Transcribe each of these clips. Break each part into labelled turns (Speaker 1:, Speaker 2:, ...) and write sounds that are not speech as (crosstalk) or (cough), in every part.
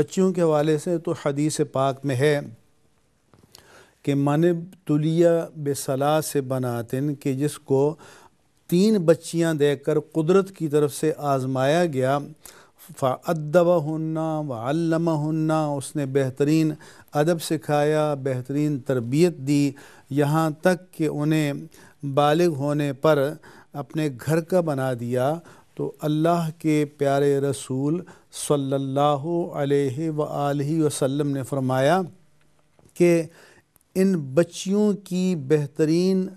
Speaker 1: बच्चियों के हवाले से तो हदीस पाक में है कि मन तुलिया बेसला से बनातिन कि जिसको तीन बच्चियां देकर कुदरत की तरफ से आजमाया गया फ़ादबा हन्ना वल्लमा हन्ना उसने बेहतरीन अदब सिखाया बेहतरीन तरबियत दी यहाँ तक कि उन्हें बालग होने पर अपने घर का बना दिया तो अल्लाह के प्यारे रसूल सल्लल्लाहु अलैहि व वसल्लम ने फरमाया कि इन बच्चियों की बेहतरीन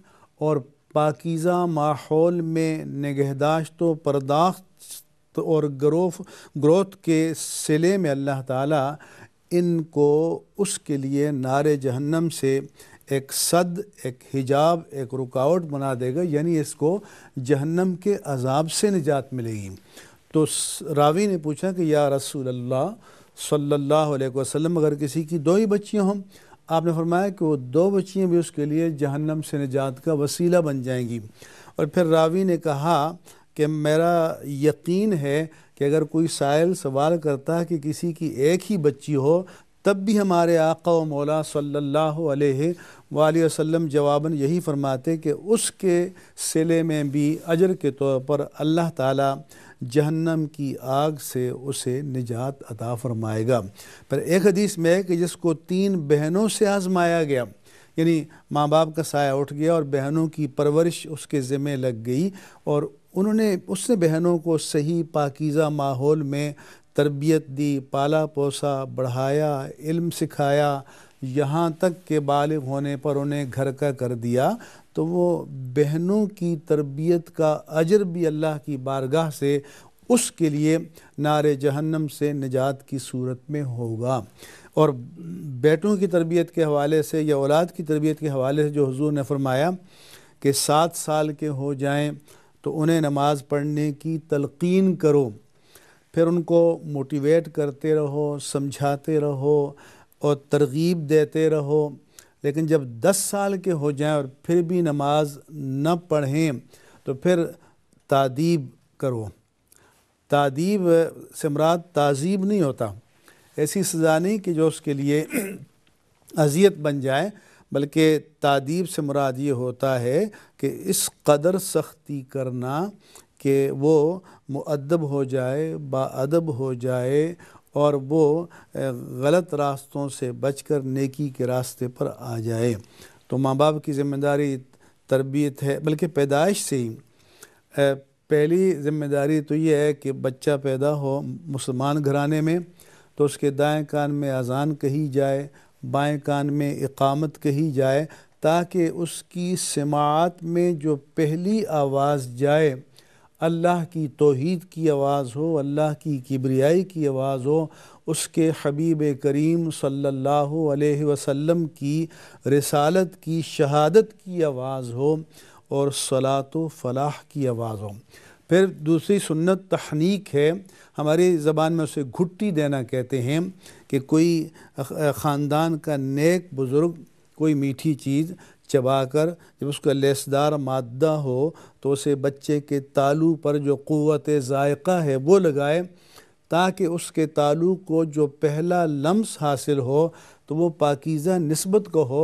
Speaker 1: और पाकिज़ा माहौल में निगहदाश्त व पर्दाश्त और ग्रोफ ग्रोथ के सिले में अल्लाह ताला इनको उसके लिए नारे जहन्नम से एक सद एक हिजाब एक रुकावट बना देगा यानी इसको जहन्नम के अजाब से निजात मिलेगी तो रावी ने पूछा कि या रसूल अल्लाह सल्लल्लाहु अलैहि वसल्लम अगर किसी की दो ही बच्चियाँ हों आपने फरमाया कि वो दो बच्चियाँ भी उसके लिए जहन्नम से निजात का वसीला बन जाएंगी और फिर रावी ने कहा कि मेरा यकीन है कि अगर कोई साइल सवाल करता है कि किसी की एक ही बच्ची हो तब भी हमारे आका व मौला सल्लल्लाहु अलैहि वसल्लम जवाबन यही फरमाते कि उसके सिले में भी अजर के तौर पर अल्लाह ताला जहन्नम की आग से उसे निजात अता फरमाएगा पर एक हदीस में है कि जिसको तीन बहनों से आजमाया गया यानी माँ बाप का साया उठ गया और बहनों की परवरिश उसके ज़िम्मे लग गई और उन्होंने उसने बहनों को सही पाकिज़ा माहौल में तरबियत दी पाला पोसा बढ़ाया इल्म सिखाया यहाँ तक के बालिग होने पर उन्हें घर का कर दिया तो वो बहनों की तरबियत का अजर भी अल्लाह की बारगाह से उसके लिए नारे जहन्नम से निजात की सूरत में होगा और बेटों की तरबियत के हवाले से या औलाद की तरबियत के हवाले से जो हजूर ने फरमाया कि सात साल के हो जाएं तो उन्हें नमाज़ पढ़ने की तलकीन करो फिर उनको मोटिवेट करते रहो समझाते रहो और तरगीब देते रहो लेकिन जब 10 साल के हो जाएं और फिर भी नमाज न पढ़ें तो फिर तादीब करो तादीब से मराद तहजीब नहीं होता ऐसी सज़ा नहीं कि जो उसके लिए अजियत बन जाए बल्कि तादीब से मुराद ये होता है कि इस कदर सख्ती करना कि वो मुअदब हो जाए बादब हो जाए और वो गलत रास्तों से बचकर नेकी के रास्ते पर आ जाए तो माँ बाप की ज़िम्मेदारी तरबियत है बल्कि पैदाइश से ही पहली ज़िम्मेदारी तो ये है कि बच्चा पैदा हो मुसलमान घराने में तो उसके दाएं कान में अज़ान कही जाए बाएं कान में इकामत कही जाए ताकि उसकी समात में जो पहली आवाज़ जाए अल्लाह की तोहीद की आवाज़ हो अल्लाह की किबरियाई की आवाज़ हो उसके हबीब करीम सल्लल्लाहु अलैहि वसल्लम की रसालत की शहादत की आवाज़ हो और सलात फलाह की आवाज़ हो फिर दूसरी सुन्नत तहनीक है हमारी ज़बान में उसे घुट्टी देना कहते हैं कि कोई ख़ानदान का नेक बुज़ुर्ग कोई मीठी चीज़ चबाकर जब उसका लेसदार मादा हो तो उसे बच्चे के तालू पर जो क़वत जायका है वो लगाए ताकि उसके तालू को जो पहला लम्स हासिल हो तो वो पाकिज़ा नस्बत को हो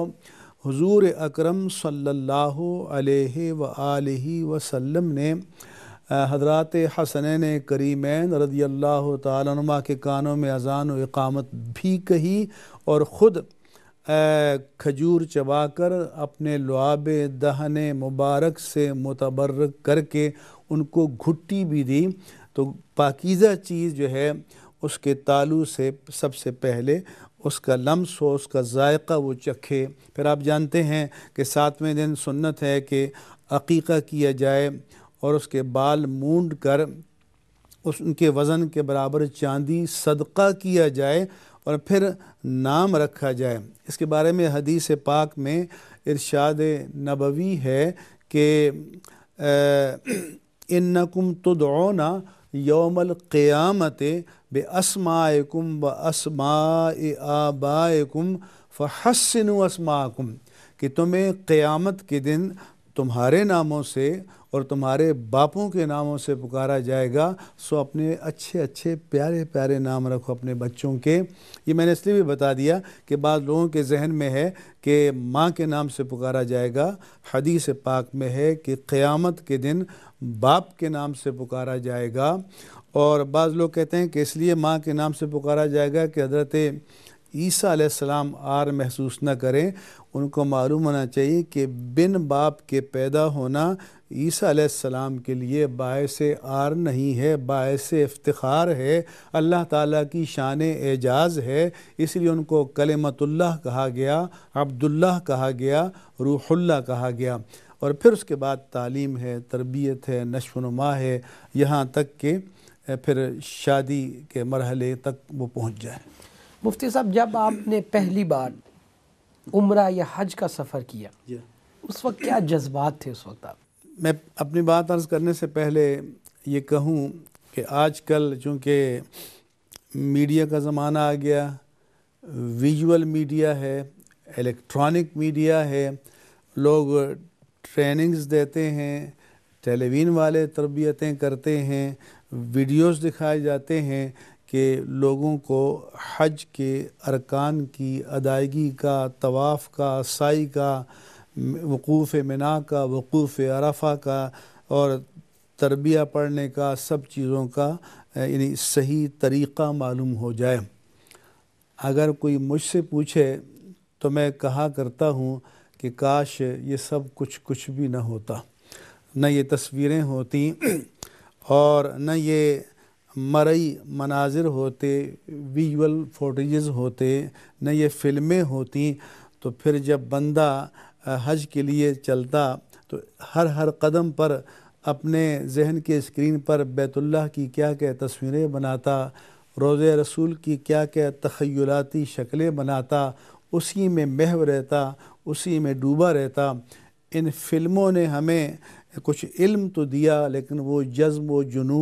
Speaker 1: हजूर अक्रम सल्ला वसम ने हजरत हसन करीमैन रदी अल्लाह तुमा के कानों में अजान व भी कही और ख़ुद खजूर चबाकर अपने लुआब दहने मुबारक से मुतबरक करके उनको घुट्टी भी दी तो पाकिज़ा चीज़ जो है उसके तालू से सबसे पहले उसका लम्स हो उसका जायका वो चखे फिर आप जानते हैं कि सातवें दिन सुन्नत है कि अकीका किया जाए और उसके बाल मूंड कर उस उनके वज़न के बराबर चांदी सदका किया जाए और फिर नाम रखा जाए इसके बारे में हदीस पाक में इरशाद नबवी है कि इन नकुम तुदौना योमल क़्यामत बे असमाकुम व असमा आबाकुम फ़हसन असमाकुम कि तुम्हें क़्यामत के दिन तुम्हारे नामों से और तुम्हारे बापों के नामों से पुकारा जाएगा सो अपने अच्छे अच्छे प्यारे प्यारे नाम रखो अपने बच्चों के ये मैंने इसलिए भी बता दिया कि बाद लोगों के जहन में है कि माँ के नाम से पुकारा जाएगा हदीस पाक में है कि क़यामत के दिन बाप के नाम से पुकारा जाएगा और बाज़ लोग कहते हैं कि इसलिए माँ के नाम से पुकारा जाएगा कि हज़रत ईसा आसमाम आर महसूस न करें उनको मालूम होना चाहिए कि बिन बाप के पैदा होना ईसा सलाम के लिए बायस आर नहीं है बायस इफ्तार है अल्लाह ताला की शान एजाज़ है इसलिए उनको कलेमतुल्लाह कहा गया अब्दुल्लाह कहा गया रूहुल्ला कहा गया और फिर उसके बाद तालीम है तरबियत है नशोनुमा है यहाँ तक के फिर शादी के मरहले तक वो पहुँच
Speaker 2: जाए मुफ्ती साहब जब आपने पहली बार उम्र या हज का सफ़र किया उस वक्त क्या जज्बात थे उस वक्त आप
Speaker 1: मैं अपनी बात अर्ज़ करने से पहले ये कहूँ कि आज कल चूँकि मीडिया का ज़माना आ गया विजुअल मीडिया है इलेक्ट्रॉनिक मीडिया है लोग ट्रेनिंग्स देते हैं टेलीविज़न वाले तरबियतें करते हैं वीडियोस दिखाए जाते हैं कि लोगों को हज के अरकान की अदायगी का तवाफ़ का साई का वक़ूफ़ मना का वक़ूफ़ अरफा का और तरबिया पढ़ने का सब चीज़ों का यानी सही तरीक़ा मालूम हो जाए अगर कोई मुझसे पूछे तो मैं कहा करता हूँ कि काश ये सब कुछ कुछ भी ना होता न ये तस्वीरें होती और न ये मरई मनाजिर होते विजुअल फोटेज होते न ये फिल्में होती तो फिर जब बंदा हज के लिए चलता तो हर हर कदम पर अपने जहन के स्क्रीन पर बैतुल्ला की क्या क्या तस्वीरें बनाता रोज़ रसूल की क्या क्या तखयलाती शक्लें बनाता उसी में महव रहता उसी में डूबा रहता इन फिल्मों ने हमें कुछ इल्म तो दिया लेकिन वो जज्म वो जुनू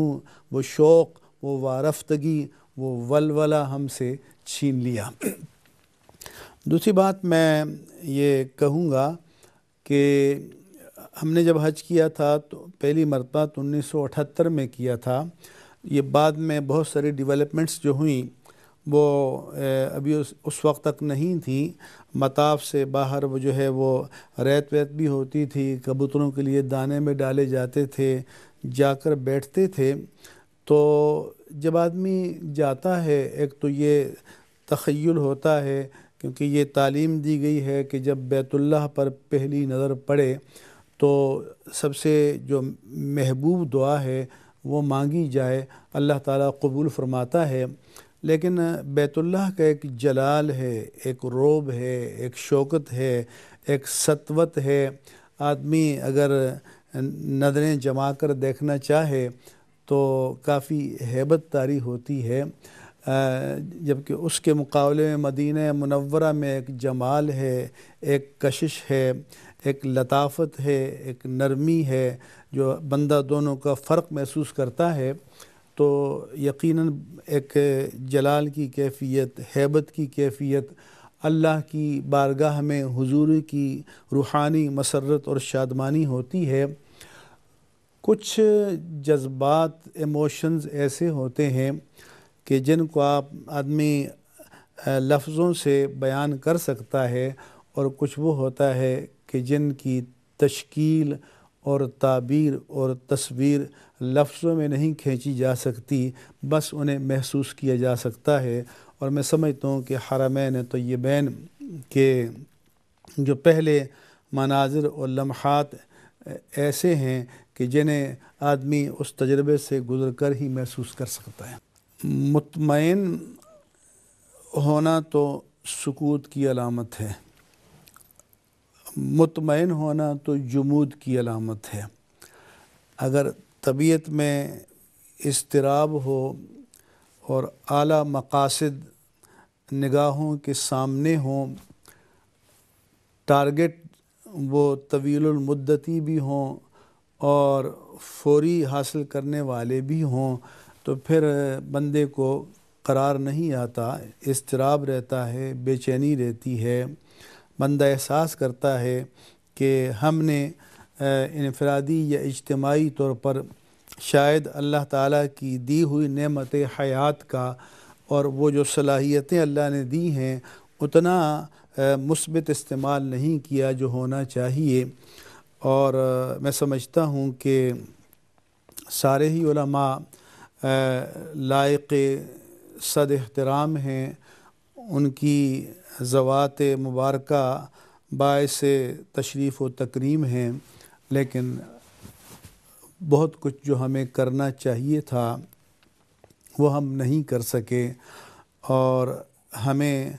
Speaker 1: वो शौक़ वो वारफ्तगी वो वलवला हमसे छीन लिया दूसरी बात मैं ये कहूँगा कि हमने जब हज किया था तो पहली मरतबा तो उन्नीस में किया था ये बाद में बहुत सारी डेवलपमेंट्स जो हुई वो अभी उस उस वक्त तक नहीं थी मताफ से बाहर वो जो है वो रेत वैत भी होती थी कबूतरों के लिए दाने में डाले जाते थे जाकर बैठते थे तो जब आदमी जाता है एक तो ये तखयल होता है क्योंकि ये तालीम दी गई है कि जब बैतुल्ला पर पहली नज़र पड़े तो सबसे जो महबूब दुआ है वो मांगी जाए अल्लाह ताला कबूल फरमाता है लेकिन बैतुल्लाह का एक जलाल है एक रोब है एक शौकत है एक सतवत है आदमी अगर नज़रें जमा कर देखना चाहे तो काफ़ी हैबत तारी होती है जबकि उसके मुकाबले में मदीना मनवरा में एक जमाल है एक कशिश है एक लताफत है एक नरमी है जो बंदा दोनों का फ़र्क महसूस करता है तो यकीनन एक जलाल की कैफियत हैबत की कैफियत अल्लाह की बारगाह में हुजूर की रूहानी मसरत और शादमानी होती है कुछ जज्बात इमोशंस ऐसे होते हैं कि जिनको आप आदमी लफ्ज़ों से बयान कर सकता है और कुछ वो होता है कि जिनकी तश्कील और ताबीर और तस्वीर लफ्ज़ों में नहीं खींची जा सकती बस उन्हें महसूस किया जा सकता है और मैं समझता हूँ कि हरमैन बैन के जो पहले मनाजर और लम्हात ऐसे हैं कि जिन्हें आदमी उस तजर्बे से गुजर कर ही महसूस कर सकता है मुतमैन होना तो सुकूत की अलामत है मुतमैन होना तो जमूद की अलामत है अगर तबीयत में इसतराब हो और आला मकासद निगाहों के सामने हों टारगेट वो तवीलमद्दती भी हों और फौरी हासिल करने वाले भी हों तो फिर बंदे को करार नहीं आता इसतराब रहता है बेचैनी रहती है बंदा एहसास करता है कि हमने इनफरादी या इज्तमाही तौर पर शायद अल्लाह ताला की दी हुई नेमत हयात का और वो जो सलाहियतें अल्लाह ने दी हैं उतना मुस्बित इस्तेमाल नहीं किया जो होना चाहिए और आ, मैं समझता हूँ कि सारे ही लायक सद एहतराम हैं उनकी ज़वात मुबारक बायस तशरीफ़ व तकरीम हैं लेकिन बहुत कुछ जो हमें करना चाहिए था वो हम नहीं कर सके और हमें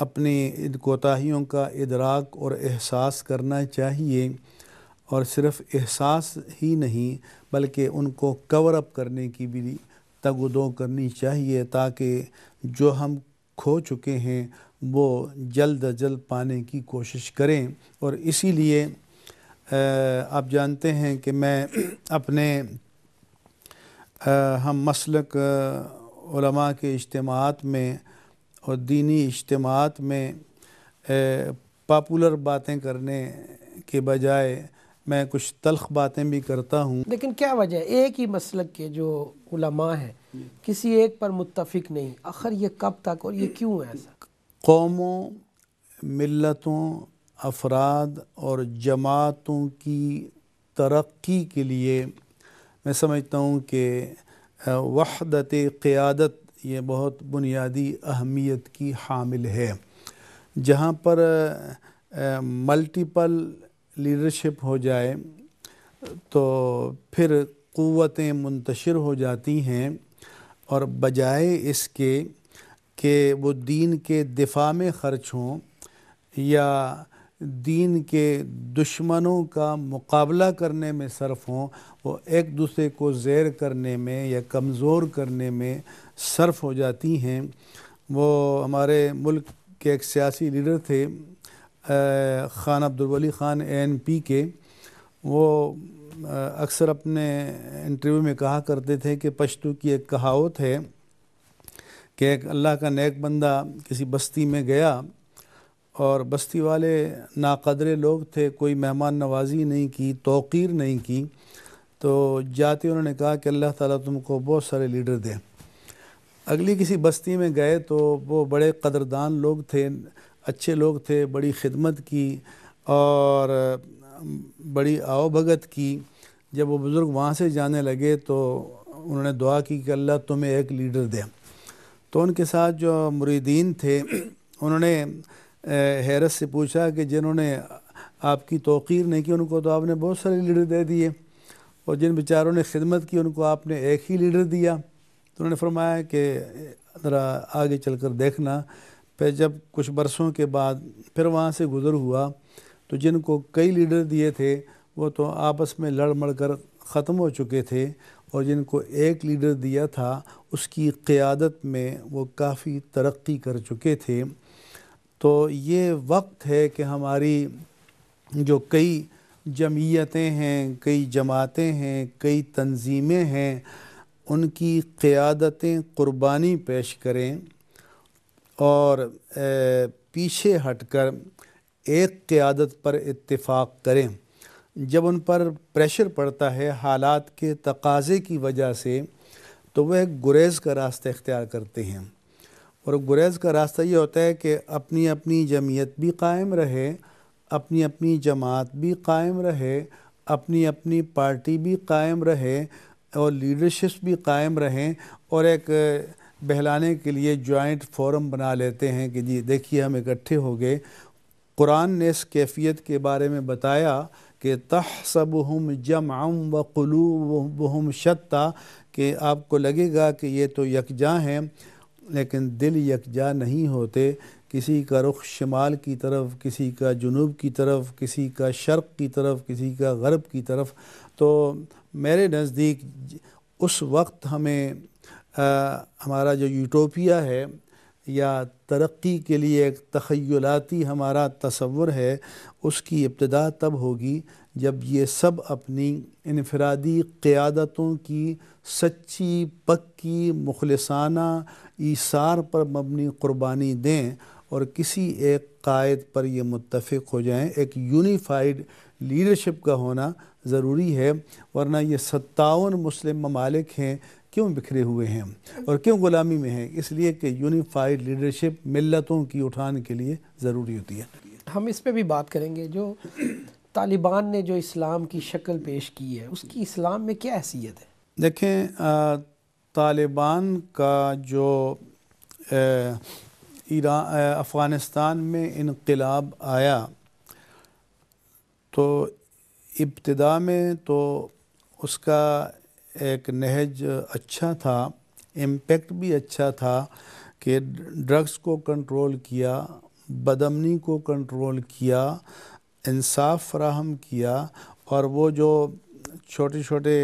Speaker 1: अपनी कोताहियों का इदराक और एहसास करना चाहिए और सिर्फ एहसास ही नहीं बल्कि उनको कवर अप करने की भी तगदो करनी चाहिए ताकि जो हम खो चुके हैं वो जल्द अज जल्द पाने की कोशिश करें और इसीलिए आप जानते हैं कि मैं (clears throat) अपने हम मसलक उलमा के इज्तमात में और दीनी इज्तमात में पॉपुलर बातें करने के बजाय मैं कुछ तलख बातें भी करता हूँ
Speaker 2: लेकिन क्या वजह एक ही मसलक के जो उलमा हैं किसी एक पर मुतफिक नहीं आखिर ये कब तक और ये क्यों ऐसा
Speaker 1: कौमों मिलतों अफराद और जमातों की तरक्की के लिए मैं समझता हूँ कि वहदत क़्यादत ये बहुत बुनियादी अहमियत की हामिल है जहाँ पर मल्टीपल लीडरशिप हो जाए तो फिर क़वतें मुंतशिर हो जाती हैं और बजाय इसके कि वो दीन के दिफा में ख़र्च हों या दीन के दुश्मनों का मुकाबला करने में सर्फ हों वो एक दूसरे को ज़ेर करने में या कमज़ोर करने में सर्फ हो जाती हैं वो हमारे मुल्क के एक सियासी लीडर थे ख़ान अब्दुलवली ख़ान एन पी के वो अक्सर अपने इंटरव्यू में कहा करते थे कि पश्तो की एक कहावत है कि एक अल्लाह का नेक बंदा किसी बस्ती में गया और बस्ती वाले नाकदरे लोग थे कोई मेहमान नवाजी नहीं की तोक़ीर नहीं की तो जाते उन्होंने कहा कि अल्लाह ताला तुमको बहुत सारे लीडर दें अगली किसी बस्ती में गए तो वो बड़े कदरदान लोग थे अच्छे लोग थे बड़ी खिदमत की और बड़ी आवभगत की जब वो बुज़ुर्ग वहाँ से जाने लगे तो उन्होंने दुआ की कि अल्लाह तुम्हें एक लीडर दे तो उनके साथ जो मुरीदीन थे उन्होंने हैरत से पूछा कि जिन्होंने आपकी तोक़ीर नहीं की उनको तो आपने बहुत सारे लीडर दे दिए और जिन बेचारों ने खिदमत की उनको आपने एक ही लीडर दिया तो उन्होंने फरमाया कि ज़रा आगे चल कर देखना फिर जब कुछ बरसों के बाद फिर वहाँ से गुज़र हुआ तो जिनको कई लीडर दिए थे वो तो आपस में लड़ मड़ कर ख़त्म हो चुके थे और जिनको एक लीडर दिया था उसकी क़्यादत में वो काफ़ी तरक्की कर चुके थे तो ये वक्त है कि हमारी जो कई जमीयतें हैं कई जमातें हैं कई तंजीमें हैं उनकी क़्यादतें क़ुरबानी पेश करें और पीछे हटकर एक क़्यादत पर इतफ़ाक़ करें जब उन पर प्रेशर पड़ता है हालात के तकाज़े की वजह से तो वह गुरेज़ का रास्ता इख्तियार करते हैं और गुरेज का रास्ता ये होता है कि अपनी अपनी जमीयत भी कायम रहे अपनी अपनी जमात भी कायम रहे अपनी अपनी पार्टी भी कायम रहे और लीडरशिप भी कायम रहें और एक बहलाने के लिए जॉइंट फोरम बना लेते हैं कि जी देखिए हम इकट्ठे हो गए कुरान ने इस कैफियत के बारे में बताया कि तहसब हम आम व कलूब हम शत्ता कि आपको लगेगा कि ये तो यकजा हैं लेकिन दिल यकजा नहीं होते किसी का रुख शमाल की तरफ किसी का जुनूब की तरफ किसी का शर्क़ की तरफ किसी का गरब की तरफ तो मेरे नज़दीक उस वक्त हमें आ, हमारा जो यूटोपिया है या तरक्की के लिए एक तखयलाती हमारा तस्वुर है उसकी इब्तदा तब होगी जब ये सब अपनी इनफरादी क़्यादतों की सच्ची पक्की मुखलसाना ईसार पर मबनी कुर्बानी दें और किसी एक कायद पर ये मुतफ़ हो जाएं एक यूनिफाइड लीडरशिप का होना ज़रूरी है वरना ये सत्तावन मुस्लिम ममालिक हैं क्यों बिखरे हुए हैं और क्यों ग़ुलामी में हैं इसलिए कि यूनिफाइड लीडरशिप मिलतों की उठान के लिए ज़रूरी होती है
Speaker 2: हम इस पर भी बात करेंगे जो तालिबान ने जो इस्लाम की शक्ल पेश की है उसकी इस्लाम में क्या हैसियत है
Speaker 1: देखें तालिबान का जो ईरान अफ़गानिस्तान में इनकलाब आया तो इब्तदा में तो उसका एक नहज अच्छा था इम्पेक्ट भी अच्छा था कि ड्रग्स को कंट्रोल किया बदमनी को कंट्रोल किया इंसाफ फ्राहम किया और वो जो छोटे छोटे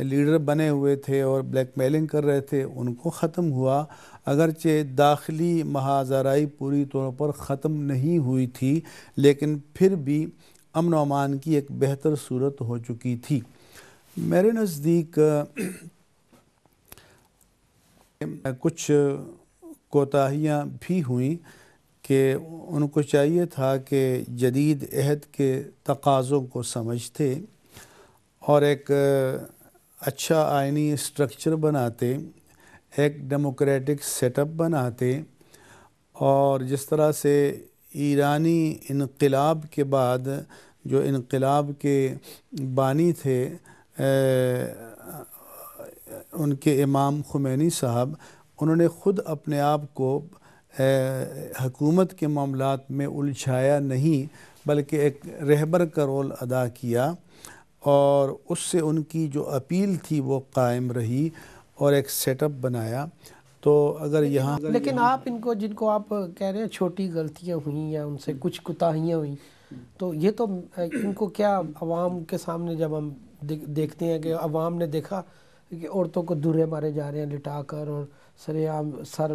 Speaker 1: लीडर बने हुए थे और ब्लैकमेलिंग कर रहे थे उनको ख़त्म हुआ अगरचे दाखिली महाजराई पूरी तौर पर ख़त्म नहीं हुई थी लेकिन फिर भी अमन अमान की एक बेहतर सूरत हो चुकी थी मेरे नज़दीक कुछ कोताहियाँ भी हुई कि उनको चाहिए था कि जदीद अहद के तकाज़ों को समझते और एक अच्छा आइनी स्ट्रक्चर बनाते एक डेमोक्रेटिक सेटअप बनाते और जिस तरह से ईरानी इनकलाब के बाद जो इनकलाब के बानी थे आ, उनके इमाम खुमैनी साहब उन्होंने ख़ुद अपने आप को हकूमत के मामलों में उलझाया नहीं बल्कि एक रहबर का रोल अदा किया और उससे उनकी जो अपील थी वो कायम रही और एक सेटअप बनाया तो अगर यहाँ लेकिन यहां, आप
Speaker 2: इनको जिनको आप कह रहे हैं छोटी गलतियाँ हुई या उनसे हम्म। कुछ कुताहियाँ हुई तो ये तो इनको क्या अवाम के सामने जब हम देखते हैं कि अवाम ने देखा कि औरतों को दूरे मारे जा रहे हैं लिटा कर और सरेआम सर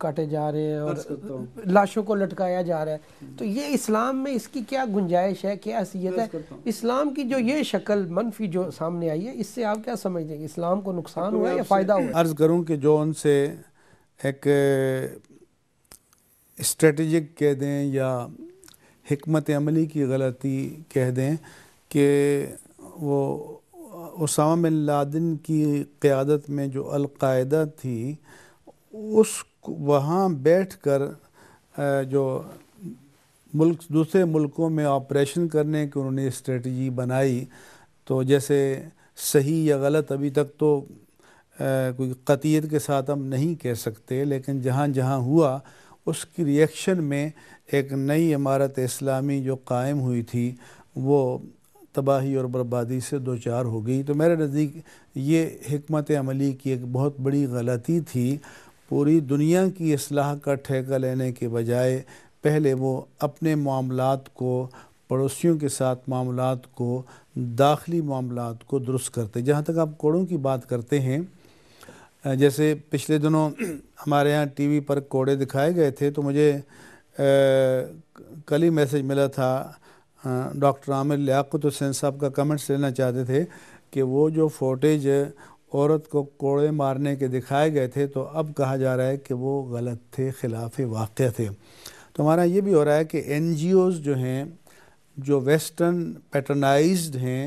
Speaker 2: काटे जा रहे हैं और लाशों को लटकाया जा रहा है हम्म। तो ये इस्लाम में इसकी क्या गुंजाइश है क्या हैसियत है इस्लाम की जो ये शक्ल मनफी जो सामने आई है इससे आप क्या समझते हैं इस्लाम को नुकसान तो हुआ या फ़ायदा हुआ अर्ज़
Speaker 1: करूँ कि जो उनसे एक स्ट्रेटजिक कह दें या हमत अमली की गलती कह दें कि वो उसामा बिन लादिन की क़्यादत में जो अलकायदा थी उस वहाँ बैठकर जो मुल्क दूसरे मुल्कों में ऑपरेशन करने की उन्होंने स्ट्रेटजी बनाई तो जैसे सही या गलत अभी तक तो कोई कतियत के साथ हम नहीं कह सकते लेकिन जहाँ जहाँ हुआ उसकी रिएक्शन में एक नई इमारत इस्लामी जो कायम हुई थी वो तबाही और बर्बादी से दो चार हो गई तो मेरे नज़दीक ये हमत अमली की एक बहुत बड़ी गलती थी पूरी दुनिया की असलाह का ठेका लेने के बजाय पहले वो अपने मामलों को पड़ोसियों के साथ मामलों को दाखिली मामलों को दुरुस्त करते जहाँ तक आप कोड़ों की बात करते हैं जैसे पिछले दिनों (clears throat) हमारे यहाँ टी वी पर कोड़े दिखाए गए थे तो मुझे कल ही मैसेज मिला था हाँ, डॉक्टर आमिर लियाकत तो हुसैन साहब का कमेंट्स लेना चाहते थे कि वो जो फोटेज औरत को कोड़े मारने के दिखाए गए थे तो अब कहा जा रहा है कि वो गलत थे ख़िलाफ़ वाक़ थे तो हमारा ये भी हो रहा है कि एन जो हैं जो वेस्टर्न पैटर्नाइज हैं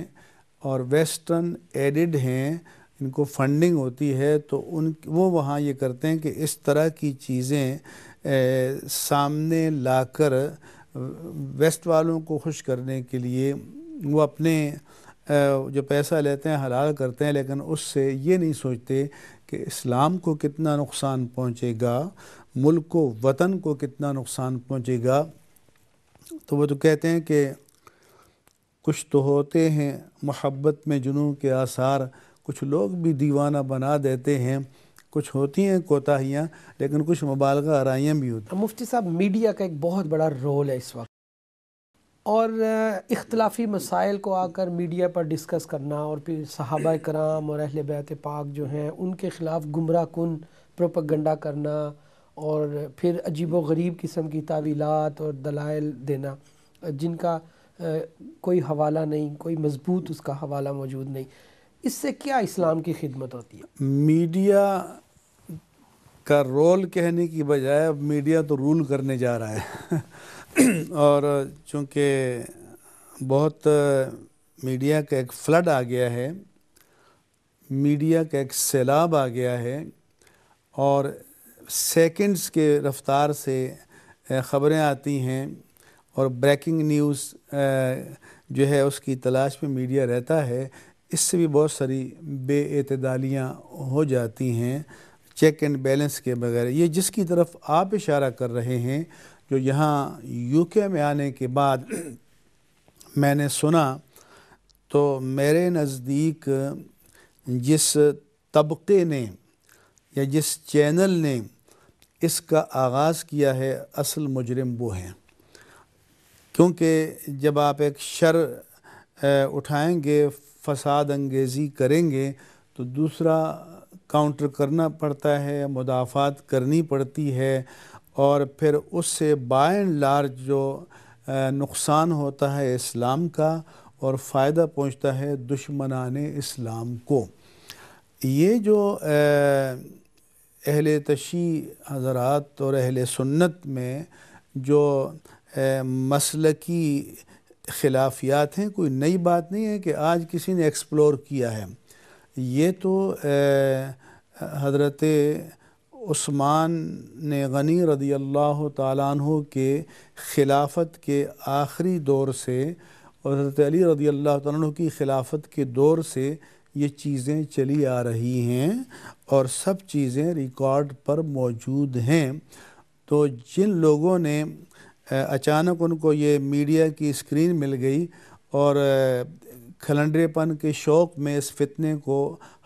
Speaker 1: और वेस्टर्न एडिड हैं इनको फंडिंग होती है तो उन वो वहाँ ये करते हैं कि इस तरह की चीज़ें सामने लाकर वेस्ट वालों को खुश करने के लिए वो अपने जो पैसा लेते हैं हलाल करते हैं लेकिन उससे ये नहीं सोचते कि इस्लाम को कितना नुकसान पहुंचेगा मुल्क को वतन को कितना नुकसान पहुंचेगा तो वो तो कहते हैं कि कुछ तो होते हैं मोहब्बत में जुनू के आसार कुछ लोग भी दीवाना बना देते हैं कुछ होती हैं कोताहियाँ लेकिन कुछ मुबालगा आरियाँ भी
Speaker 2: होती हैं मुफ्ती साहब मीडिया का एक बहुत बड़ा रोल है इस वक्त और इख्तलाफी मसाइल को आकर मीडिया पर डिस्कस करना और फिर सहाबा कराम और अहल बैत पाक जो हैं उनके ख़िलाफ़ गुमराह कन प्रोपगंडा करना और फिर अजीब व गरीब किस्म की तावीलात और दलाइल देना जिनका कोई हवाला नहीं कोई मज़बूत उसका हवाला मौजूद नहीं इससे क्या इस्लाम की खिदमत होती
Speaker 1: है मीडिया का रोल कहने की बजाय अब मीडिया तो रूल करने जा रहा है (clears throat) और चूँकि बहुत मीडिया का एक फ्लड आ गया है मीडिया का एक सैलाब आ गया है और सेकंड्स के रफ्तार से ख़बरें आती हैं और ब्रेकिंग न्यूज़ जो है उसकी तलाश में मीडिया रहता है इससे भी बहुत सारी बेअतदालियाँ हो जाती हैं चेक एंड बैलेंस के बगैर ये जिसकी तरफ आप इशारा कर रहे हैं जो यहाँ यूके में आने के बाद (clears throat) मैंने सुना तो मेरे नज़दीक जिस तबके ने या जिस चैनल ने इसका आगाज़ किया है असल मुजरम वो हैं क्योंकि जब आप एक शर उठाएंगे फसाद अंगेज़ी करेंगे तो दूसरा काउंटर करना पड़ता है मुदाफ़ात करनी पड़ती है और फिर उससे बाय लार्ज जो नुकसान होता है इस्लाम का और फ़ायदा पहुंचता है दुश्मनान इस्लाम को ये जो अहल तशी हज़रात और अहल सुन्नत में जो मसल की खिलाफियात हैं कोई नई बात नहीं है कि आज किसी ने एक्सप्लोर किया है ये तो हज़रत उस्मान ने गनी रदी अल्लाह तु के खिलाफत के आखिरी दौर से और हज़रत अली रदी अल्लाह तु की खिलाफत के दौर से ये चीज़ें चली आ रही हैं और सब चीज़ें रिकॉर्ड पर मौजूद हैं तो जिन लोगों ने अचानक उनको ये मीडिया की स्क्रीन मिल गई और खलंडरेपन के शौक़ में इस फितने को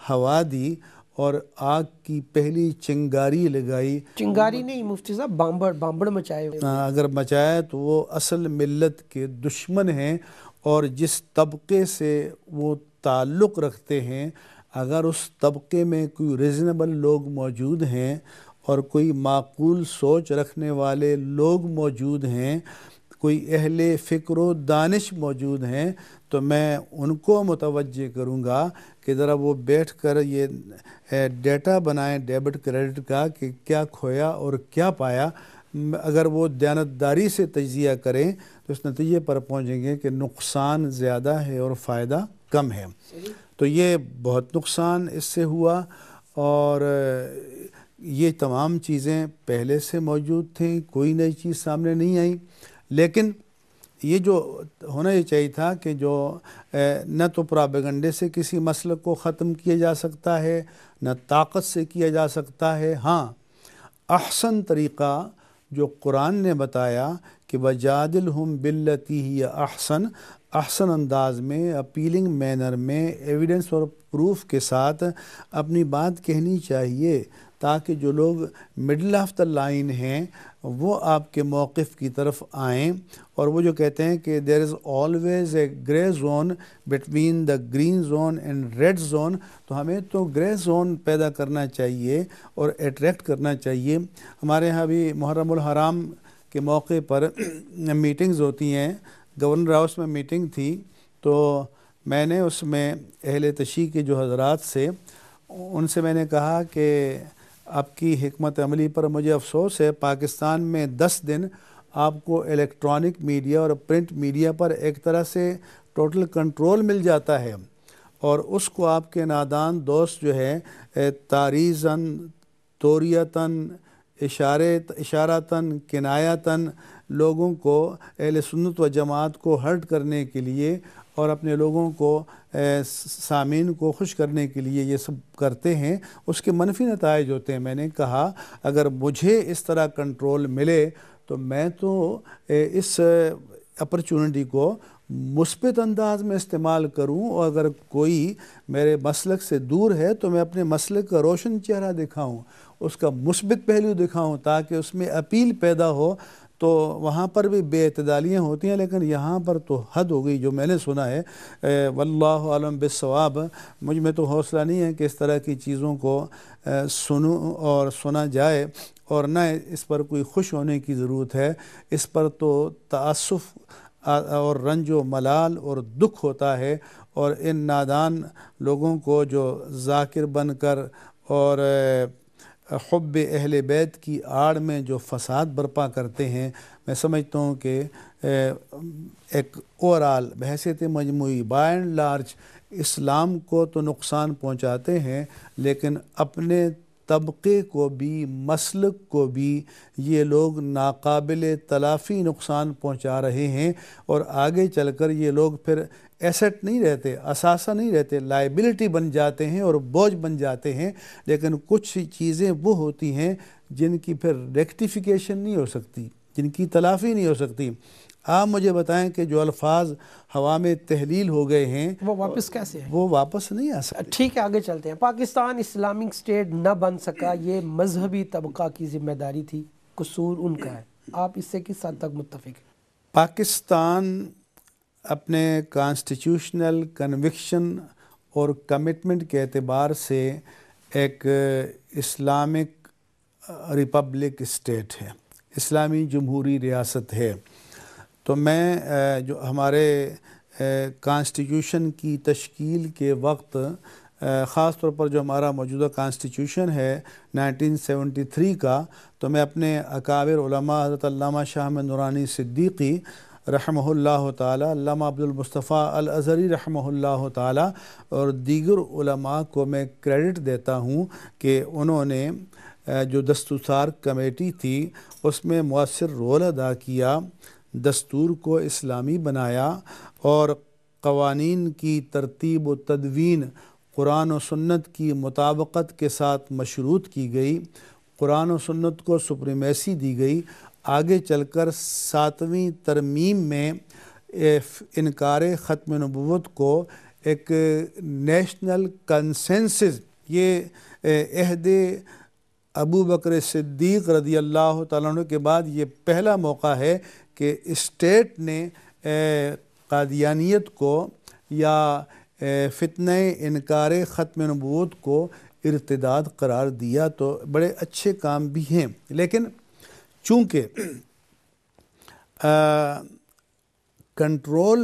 Speaker 1: हवा दी और आग की पहली चिंगारी लगाई चिंगारी
Speaker 2: नहीं मुफ्ती साहब बाम्बड़ बाम्बड़ मचाए हाँ,
Speaker 1: अगर मचाया तो वो असल मिलत के दुश्मन हैं और जिस तबके से वो ताल्लुक़ रखते हैं अगर उस तबके में कोई रिजनेबल लोग मौजूद हैं और कोई माकूल सोच रखने वाले लोग मौजूद हैं कोई अहल फ़िक्र दानिश मौजूद हैं तो मैं उनको मुतवजह करूँगा कि ज़रा वो बैठ कर ये डेटा बनाएं डेबिट क्रेडिट का कि क्या खोया और क्या पाया अगर वो दयानतदारी से तजिया करें तो इस नतीजे पर पहुँचेंगे कि नुकसान ज़्यादा है और फ़ायदा कम है तो ये बहुत नुकसान इससे हुआ और ये तमाम चीज़ें पहले से मौजूद थी कोई नई चीज़ सामने नहीं आई लेकिन ये जो होना ये चाहिए था कि जो न तो प्राबगंडे से किसी मसल को ख़त्म किया जा सकता है न ताकत से किया जा सकता है हाँ अहसन तरीक़ा जो कुरान ने बताया कि वजादिल हम बिल्लती अहसन अहसन अंदाज में अपीलिंग मैनर में एविडेंस और प्रूफ के साथ अपनी बात कहनी चाहिए ताकि जो लोग मिडल ऑफ़ द लाइन हैं वो आपके मौक़ की तरफ आएँ और वो जो कहते हैं कि there is always a grey zone between the green zone and red zone तो हमें तो ग्रे जोन पैदा करना चाहिए और अट्रैक्ट करना चाहिए हमारे यहाँ भी मुहरम हराम के मौके पर मीटिंग्स (clears throat) होती हैं गवर्नर हाउस में मीटिंग थी तो मैंने उसमें अहल तशी के जो हजरात से उनसे मैंने कहा कि आपकी हमत अमली पर मुझे अफसोस है पाकिस्तान में दस दिन आपको इलेक्ट्रॉनिक मीडिया और प्रिंट मीडिया पर एक तरह से टोटल कंट्रोल मिल जाता है और उसको आपके नादान दोस्त जो है तारीज़न तोरीतान इशारे इशारातन किनायातन लोगों को अहल सुन्नत व जमात को हर्ट करने के लिए और अपने लोगों को सामीन को खुश करने के लिए ये सब करते हैं उसके मनफी नतज होते हैं मैंने कहा अगर मुझे इस तरह कंट्रोल मिले तो मैं तो इस अपॉर्चुनिटी को मुस्बित अंदाज में इस्तेमाल करूं और अगर कोई मेरे मसलक से दूर है तो मैं अपने मसलक का रोशन चेहरा दिखाऊं उसका मुस्बित पहलू दिखाऊं ताकि उसमें अपील पैदा हो तो वहाँ पर भी बेतदालियाँ होती हैं लेकिन यहाँ पर तो हद हो गई जो मैंने सुना है वल्लम आलम मुझ में तो हौसला नहीं है कि इस तरह की चीज़ों को सुनूं और सुना जाए और न इस पर कोई खुश होने की ज़रूरत है इस पर तो तसफ़ और रंज व मलाल और दुख होता है और इन नादान लोगों को जो जाकिर बनकर और हब अहल बैत की आड़ में जो फसाद बर्पा करते हैं मैं समझता हूँ कि एक ओवरऑल बहसीत मजमू बाय एंड लार्ज इस्लाम को तो नुकसान पहुँचाते हैं लेकिन अपने तबके को भी मसलक को भी ये लोग नाकबिल तलाफ़ी नुकसान पहुँचा रहे हैं और आगे चलकर ये लोग फिर एसेट नहीं रहते असासा नहीं रहते लाइबिलिटी बन जाते हैं और बोझ बन जाते हैं लेकिन कुछ चीज़ें वो होती हैं जिनकी फिर रेक्टिफिकेशन नहीं हो सकती जिनकी तलाफ़ी नहीं हो सकती आप मुझे बताएं कि जो अल्फाज हवा में तहलील हो गए हैं वो
Speaker 2: वापस कैसे हैं? वो वापस नहीं आ सकते ठीक है आगे चलते हैं पाकिस्तान इस्लामिक स्टेट न बन सका ये मजहबी तबका की जिम्मेदारी थी कसूर उनका है आप इससे किस हद तक मुतफिक
Speaker 1: पाकिस्तान अपने कॉन्स्टिट्यूशनल कन्विक्शन और कमिटमेंट के अतबार से एक इस्लामिक रिपब्लिक स्टेट है इस्लामी जमहूरी रियासत है तो मैं जो हमारे कॉन्स्टिट्यूशन की तश्ल के वक्त ख़ास तौर पर जो हमारा मौजूदा कॉन्स्टिट्यूशन है 1973 का तो मैं अपने अकाबिर हज़रत शाह में नूरानी सिद्दीकी रहमहुल्लाह ताला अब्दुलमस्तफ़ा अज़री रहमहुल्लाह ताला और दीगर उलमा को मैं क्रेडिट देता हूँ कि उन्होंने जो दस्तूसार कमेटी थी उसमें मौसर रोल अदा किया दस्तूर को इस्लामी बनाया और कवानीन की तरतीब व तदवीन कुरान व सुन्नत की मुताबकत के साथ मशरूत की गई कुरान व सुन्नत को सुप्रीमेसी दी गई आगे चलकर सातवीं तरमीम में इनकार ख़त्म नबूत को एक नेशनल कंसेंसस ये अहद अबू बकर रदी अल्लाह तु के बाद ये पहला मौका है कि इस्टेट ने कादियानियत को या फितन इनकार ख़त्म नबूत को इरतदाद करार दिया तो बड़े अच्छे काम भी हैं लेकिन चूँकि कंट्रोल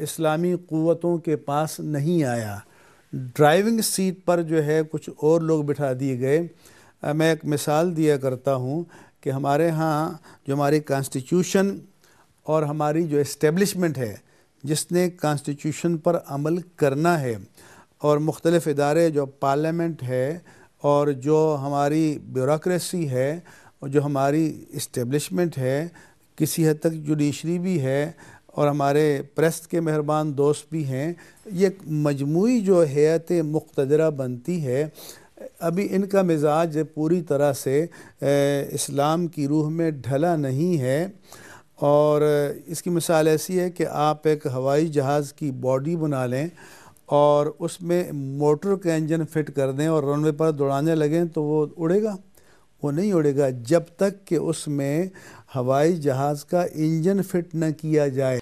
Speaker 1: इस्लामी क़वतों के पास नहीं आया ड्राइविंग सीट पर जो है कुछ और लोग बिठा दिए गए मैं एक मिसाल दिया करता हूँ कि हमारे यहाँ जो हमारी कॉन्स्टिट्यूशन और हमारी जो इस्टेब्लिशमेंट है जिसने कॉन्स्टिट्यूशन पर अमल करना है और मुख्तलिफ़ इदारे जो पार्लियामेंट है और जो हमारी ब्यूरोसी है और जो हमारी इस्टेबलिशमेंट है किसी हद तक जुडिशरी भी है और हमारे प्रेस के मेहरबान दोस्त भी हैं ये मजमू जो हैत मुख्तरा बनती है अभी इनका मिजाज पूरी तरह से इस्लाम की रूह में ढला नहीं है और इसकी मिसाल ऐसी है कि आप एक हवाई जहाज़ की बॉडी बना लें और उसमें मोटर का इंजन फिट कर दें और रनवे पर दौड़ाने लगें तो वो उड़ेगा वो नहीं उड़ेगा जब तक कि उसमें हवाई जहाज़ का इंजन फिट न किया जाए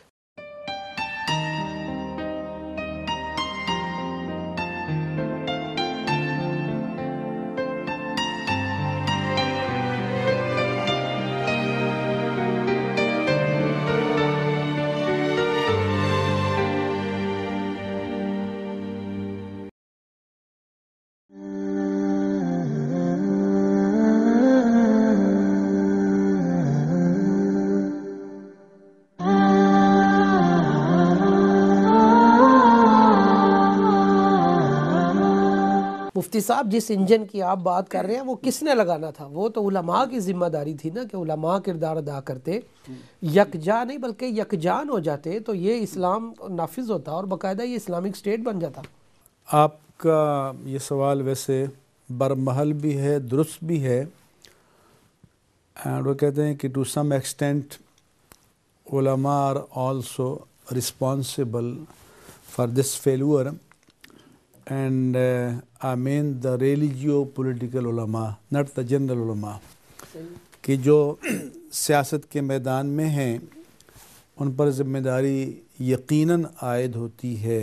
Speaker 2: मुफ्ती साहब जिस इंजन की आप बात कर रहे हैं वो किसने लगाना था वो तो उलमा की जिम्मेदारी थी ना कि उलमा किरदार अदा करते यकजा नहीं बल्कि यकजान हो जाते तो ये इस्लाम नाफिज होता और बाकायदा ये इस्लामिक स्टेट बन जाता
Speaker 1: आपका ये सवाल वैसे बरमहल भी है दुरुस्त भी है एंड वो कहते हैं कि टू सम एक्सटेंट उलमा are also responsible for this failure and uh, I mean the religio-political ulama, not the general ulama, कि जो सियासत के मैदान में हैं उन पर ज़िम्मेदारी यकीनन आयद होती है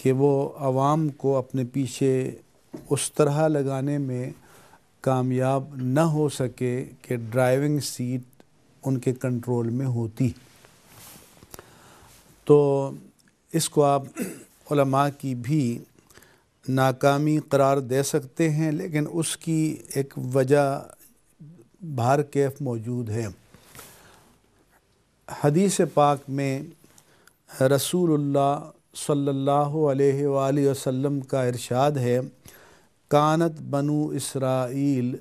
Speaker 1: कि वो आवाम को अपने पीछे उस तरह लगाने में कामयाब न हो सके कि ड्राइविंग सीट उनके कंट्रोल में होती तो इसको आप (clears throat) की भी नाकामी करार दे सकते हैं लेकिन उसकी एक वजह बाहर कैफ मौजूद है हदीस पाक में रसूलुल्लाह सल्लल्लाहु अलैहि वसल्लम का इरशाद है कानत बनु इसराइल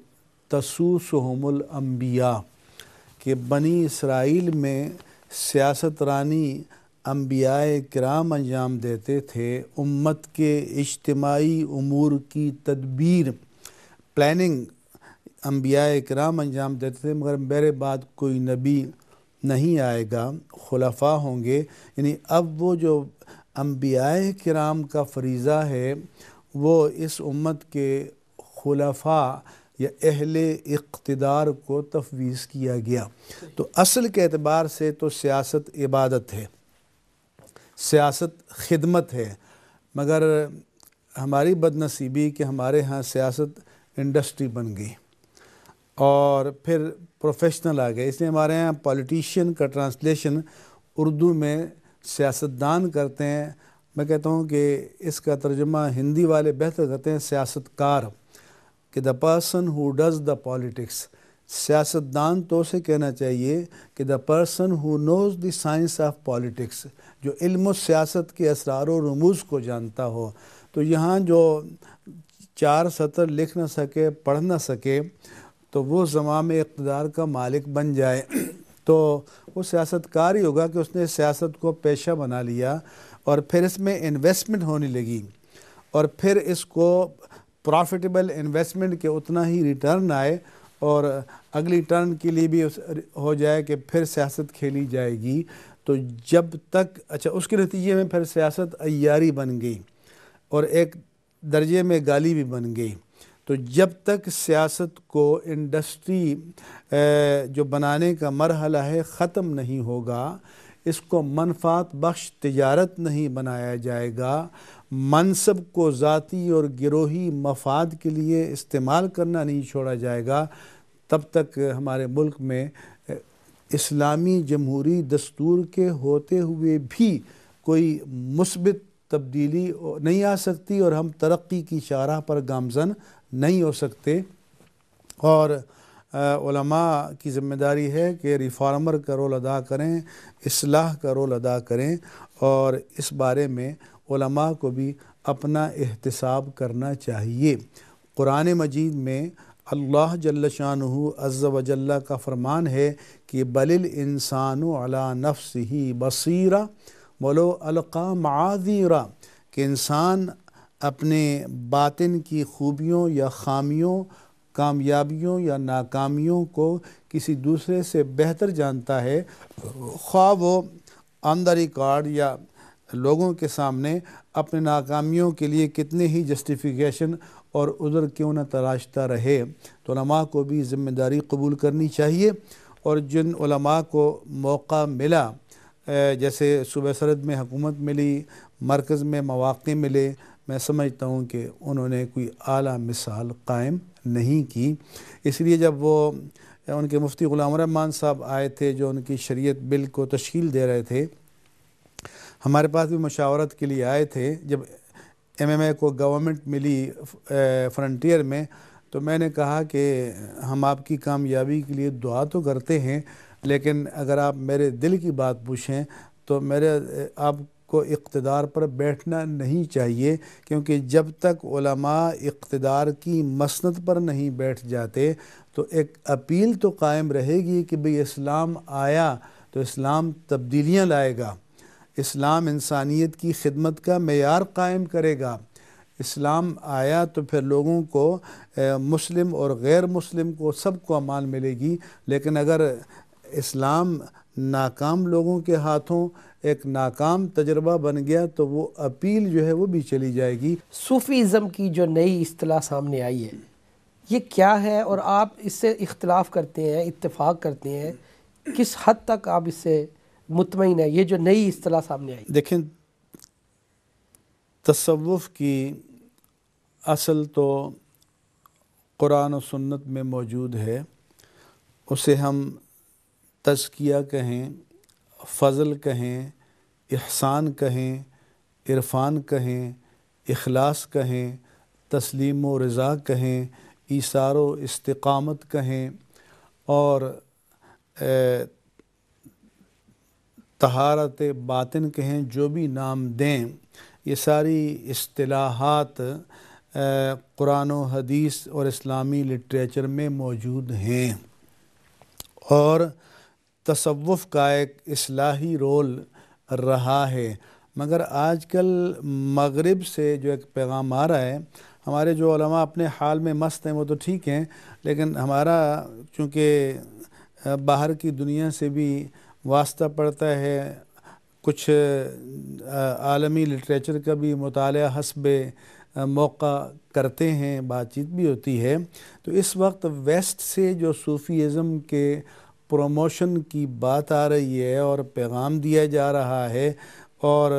Speaker 1: तसूसहमुल अम्बिया के बनी इसराइल में सियासत रानी अम्बिया कराम अंजाम देते थे उम्मत के इज्तमाही अमूर की तदबीर प्लानिंग अम्बिया कराम अंजाम देते थे मगर मेरे बाद कोई नबी नहीं आएगा खुलफा होंगे यानी अब वो जो अम्बिया कराम का फरीज़ा है वो इस उम्मत के खुलफा या अहल इकतदार को तफवीज़ किया गया तो असल के अतबार से तो सियासत इबादत है सियासत खिदमत है मगर हमारी बदनसीबी कि हमारे यहाँ सियासत इंडस्ट्री बन गई और फिर प्रोफेशनल आ गए इसलिए हमारे यहाँ पॉलिटिशियन का ट्रांसलेशन उर्दू में सियासतदान करते हैं मैं कहता हूँ कि इसका तर्जमा हिंदी वाले बेहतर करते हैं सियासतकार कि the person who does the politics सियासतदान तो से कहना चाहिए कि the person who knows the science of politics जो इल्म सियासत के असरार और रमूज़ को जानता हो तो यहाँ जो चार सतर लिख ना सके पढ़ ना सके तो वो जमा में इकतदार का मालिक बन जाए (clears throat) तो वो सियासतकार ही होगा कि उसने सियासत को पेशा बना लिया और फिर इसमें इन्वेस्टमेंट होने लगी और फिर इसको प्रॉफिटेबल इन्वेस्टमेंट के उतना ही रिटर्न आए और अगली टर्न के लिए भी उस हो जाए कि फिर सियासत खेली जाएगी तो जब तक अच्छा उसके नतीजे में फिर सियासत अयारी बन गई और एक दर्जे में गाली भी बन गई तो जब तक सियासत को इंडस्ट्री जो बनाने का मरहला है ख़त्म नहीं होगा इसको मनफात बख्श तजारत नहीं बनाया जाएगा मनसब को ज़ाती और गिरोही मफाद के लिए इस्तेमाल करना नहीं छोड़ा जाएगा तब तक हमारे मुल्क में इस्लामी जमहूरी दस्तूर के होते हुए भी कोई मुसबित तब्दीली नहीं आ सकती और हम तरक्की की शाह पर गामजन नहीं हो सकते और की ज़िम्मेदारी है कि रिफार्मर का रोल अदा करें इसलाह का रोल अदा करें और इस बारे में को भी अपना एहतसाब करना चाहिए क़ुरान मजीद में अल्लाह जल्ल शाह अज़ वजल्ला का फ़रमान है कि बलिल इंसान अला नफ्स ही बसीरा बोलो अलका कि इंसान अपने बातिन की खूबियों या ख़ामियों कामयाबियों या नाकामियों को किसी दूसरे से बेहतर जानता है ख्वा वो ऑन द रिकॉर्ड या लोगों के सामने अपने नाकामियों के लिए कितने ही जस्टिफिकेशन और उधर क्यों ना तराशता रहे तो को भी ज़िम्मेदारी कबूल करनी चाहिए और जिन को मौका मिला जैसे सुबह सरद में हुकूमत मिली मरकज़ में मौाक़े मिले मैं समझता हूँ कि उन्होंने कोई आला मिसाल कायम नहीं की इसलिए जब वो उनके मुफ्ती ग़ुलाम रहमान साहब आए थे जो उनकी शरीयत बिल को तश्ील दे रहे थे हमारे पास भी मशावरत के लिए आए थे जब एमएमए को गवर्नमेंट मिली फ्रंटियर में तो मैंने कहा कि हम आपकी कामयाबी के लिए दुआ तो करते हैं लेकिन अगर आप मेरे दिल की बात पूछें तो मेरे आपको इकतदार पर बैठना नहीं चाहिए क्योंकि जब तक उलमा इकतदार की मसनत पर नहीं बैठ जाते तो एक अपील तो कायम रहेगी कि भाई इस्लाम आया तो इस्लाम तब्दीलियाँ लाएगा इस्लाम इंसानियत की खिदमत का मैार कायम करेगा इस्लाम आया तो फिर लोगों को ए, मुस्लिम और गैर मुस्लिम को सबको अमान मिलेगी लेकिन अगर इस्लाम नाकाम लोगों के हाथों एक नाकाम तजर्बा बन
Speaker 2: गया तो वो अपील जो है वो भी चली जाएगी सूफ़ीज़म की जो नई अतला सामने आई है ये क्या है और आप इससे इख्तलाफ करते हैं इतफाक़ करते हैं किस हद तक आप इससे मुतमिन है ये जो नई असलाह सामने आई
Speaker 1: देखें तसवुफ़ की असल तो कुरान और सुन्नत में मौजूद है उसे हम तजकिया कहें फ़ज़ल कहें एहसान कहें इरफान कहें अखलास कहें तस्लीम व रज़ा कहें ईसार इस्तकामत कहें और तहारत बातिन कहें जो भी नाम दें ये सारी असलाहत कुरान हदीस और इस्लामी लिटरेचर में मौजूद हैं और तसवुफ़ का एक असलाही रोल रहा है मगर आजकल मगरब से जो एक पैगाम आ रहा है हमारे जो अपने हाल में मस्त हैं वो तो ठीक हैं लेकिन हमारा चूँकि बाहर की दुनिया से भी वास्ता पड़ता है कुछ आलमी लिटरेचर का भी मताल हसब मौका करते हैं बातचीत भी होती है तो इस वक्त वेस्ट से जो सूफ़ीज़म के प्रमोशन की बात आ रही है और पैगाम दिया जा रहा है और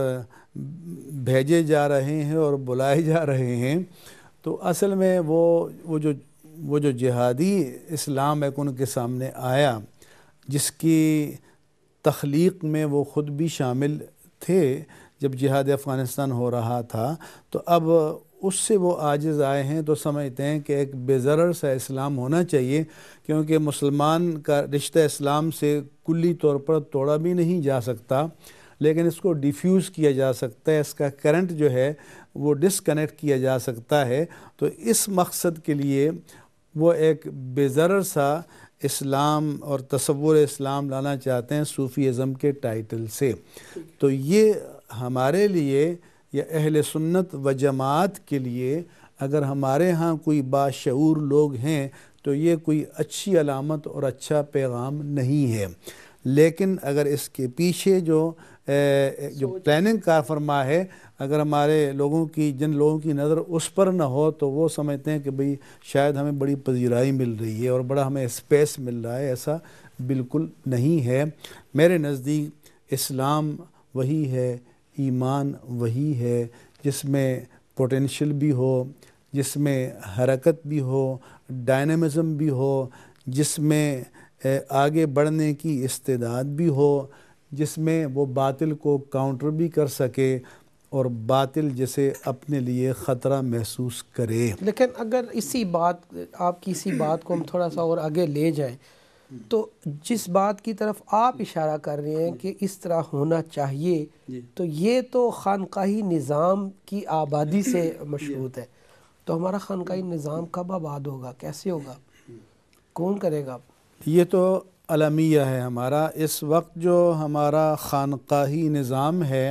Speaker 1: भेजे जा रहे हैं और बुलाए जा रहे हैं तो असल में वो वो जो वो जो जिहादी इस्लाम है उनके सामने आया जिसकी तख्लीक में वो ख़ुद भी शामिल थे जब जिहाद अफ़गानिस्तान हो रहा था तो अब उससे वो आजिज़ आए हैं तो समझते हैं कि एक बेज़र सा इस्लाम होना चाहिए क्योंकि मुसलमान का रिश्ता इस्लाम से कुल्ली तौर पर तोड़ा भी नहीं जा सकता लेकिन इसको डिफ्यूज़ किया जा सकता है इसका करंट जो है वो डिसकनेक्ट किया जा सकता है तो इस मकसद के लिए वो एक बेज़र सा इस्लाम और तस्वुर इस्लाम लाना चाहते हैं सूफ़ीज़म के टाइटल से तो ये हमारे लिए या अहल सुन्नत व जमात के लिए अगर हमारे यहाँ कोई बाशूर लोग हैं तो ये कोई अच्छी अलामत और अच्छा पैगाम नहीं है लेकिन अगर इसके पीछे जो जो प्लानिंग कार फरमा है अगर हमारे लोगों की जिन लोगों की नज़र उस पर ना हो तो वो समझते हैं कि भाई शायद हमें बड़ी पजीराई मिल रही है और बड़ा हमें स्पेस मिल रहा है ऐसा बिल्कुल नहीं है मेरे नज़दीक इस्लाम वही है ईमान वही है जिसमें पोटेंशियल भी हो जिसमें हरकत भी हो डायनमिज़म भी हो जिसमें आगे बढ़ने की इस्तेदाद भी हो जिसमें वो बातिल को काउंटर भी कर सके और बातिल जिसे अपने लिए ख़तरा महसूस करे
Speaker 2: लेकिन अगर इसी बात आपकी इसी बात को हम थोड़ा सा और आगे ले जाएं तो जिस बात की तरफ आप इशारा कर रहे हैं कि इस तरह होना चाहिए तो ये तो खानकाही निज़ाम की आबादी से मशरूत है तो हमारा खानकाही निज़ाम कब आबाद होगा कैसे होगा कौन करेगा
Speaker 1: ये तो अलमिया है हमारा इस वक्त जो हमारा ख़ानक़ाही निज़ाम है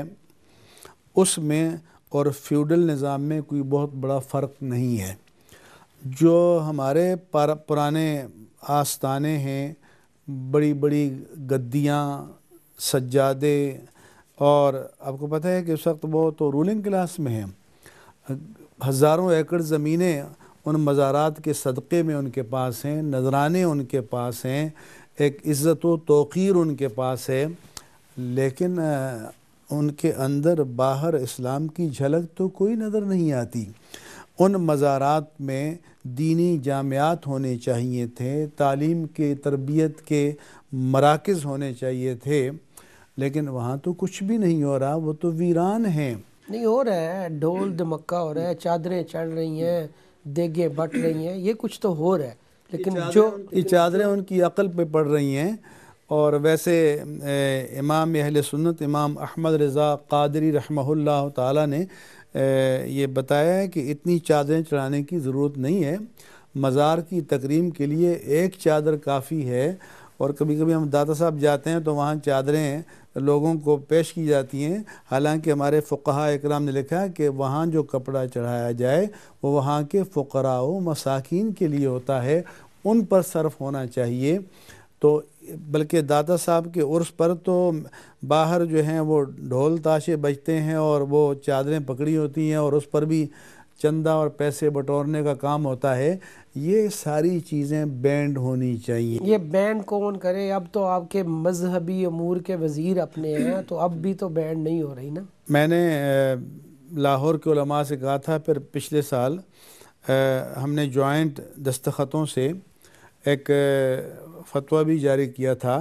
Speaker 1: उसमें और फ्यूडल निज़ाम में कोई बहुत बड़ा फ़र्क नहीं है जो हमारे पर, पुराने आस्थाने हैं बड़ी बड़ी गद्दियाँ सज्जादे और आपको पता है कि उस वक्त वो तो रूलिंग क्लास में हैं हज़ारों एकड़ ज़मीनें उन मज़ारात के सदक़े में उनके पास हैं नजराने उनके पास हैं एक इज़्ज़त तोक़ीर उनके पास है लेकिन उनके अंदर बाहर इस्लाम की झलक तो कोई नज़र नहीं आती उन मज़ारात में दीनी जामियात होने चाहिए थे तालीम के तरबियत के मराकज़ होने चाहिए थे लेकिन वहाँ तो कुछ भी नहीं हो रहा वो तो वीरान हैं
Speaker 2: नहीं हो रहा है ढोल धमक्का हो रहा है चादरें चढ़ रही हैं देगे बट रही हैं ये कुछ तो हो रहा है लेकिन जो ये चादरें
Speaker 1: उनकी अकल पे पड़ रही हैं और वैसे इमाम अहल सुन्नत इमाम अहमद रज़ा कादरी रहमहुल्ला ते ने ये बताया है कि इतनी चादरें चढ़ाने की ज़रूरत नहीं है मज़ार की तकरीम के लिए एक चादर काफ़ी है और कभी कभी हम दादा साहब जाते हैं तो वहाँ चादरें लोगों को पेश की जाती हैं हालांकि हमारे फ़ुकहा इकराम ने लिखा कि वहाँ जो कपड़ा चढ़ाया जाए वो वहाँ के फ़ुकरा मसाकिन के लिए होता है उन पर सर्फ होना चाहिए तो बल्कि दादा साहब के उर्स पर तो बाहर जो हैं वो ढोल ताशे बजते हैं और वो चादरें पकड़ी होती हैं और उस पर भी चंदा और पैसे बटोरने का काम होता है ये सारी चीज़ें बैंड होनी चाहिए
Speaker 2: ये बैंड कौन करे अब तो आपके मजहबी अमूर के वज़ीर अपने हैं तो अब भी तो बैंड नहीं हो रही ना
Speaker 1: मैंने लाहौर के उलमा से कहा था फिर पिछले साल हमने जॉइंट दस्तखतों से एक फतवा भी जारी किया था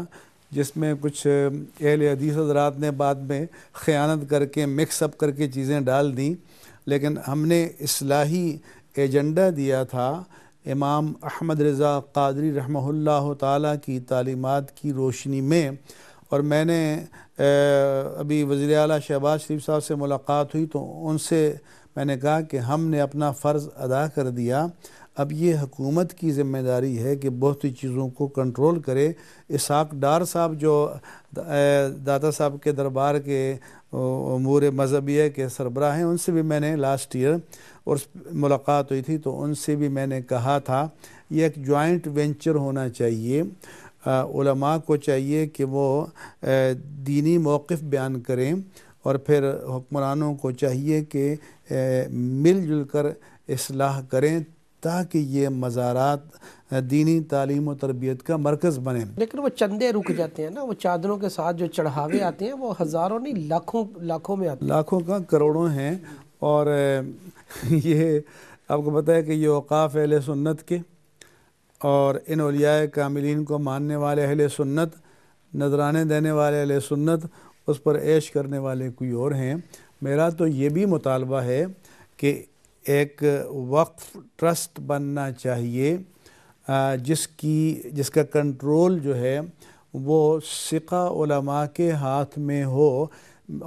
Speaker 1: जिसमें कुछ अहल हदीस हजरात ने बाद में ख़यानत करके मिक्सअप करके चीज़ें डाल दी लेकिन हमने असलाही एजेंडा दिया था इमाम अहमद रज़ा कादरी रहमहुल्ला ताला की तालीमत की रोशनी में और मैंने अभी वज़ी अल शहबाज शरीफ साहब से मुलाकात हुई तो उनसे मैंने कहा कि हमने अपना फ़र्ज़ अदा कर दिया अब ये हुकूमत की जिम्मेदारी है कि बहुत सी चीज़ों को कंट्रोल करे इसाक डार साहब जो दादा साहब के दरबार के अमूर मजहबिया के सरबरा हैं उनसे भी मैंने लास्ट ईयर और मुलाकात हुई थी तो उनसे भी मैंने कहा था ये एक जॉइंट वेंचर होना चाहिए उलमा को चाहिए कि वो दीनी मौक़ बयान करें और फिर हुक्मरानों को चाहिए कि मिलजुल कर इसलाह करें ताकि ये मज़ारात दीनी तालीम और तरबियत का मरकज़ बने
Speaker 2: लेकिन वो चंदे रुक जाते हैं ना वो चादरों के साथ जो चढ़ावे आते हैं वो हज़ारों नहीं लाखों लाखों में आते
Speaker 1: लाखों का करोड़ों हैं और (laughs) ये आपको पता है कि ये अवकाफ़ अहल सुन्नत के और इन अलिया कामिलीन को मानने वाले अहल सुन्नत नजराने देने वाले अहल सुन्नत उस पर ऐश करने वाले कोई और हैं मेरा तो ये भी मुतालबा है कि एक वक्फ ट्रस्ट बनना चाहिए जिसकी जिसका कंट्रोल जो है वो सिका उलमा के हाथ में हो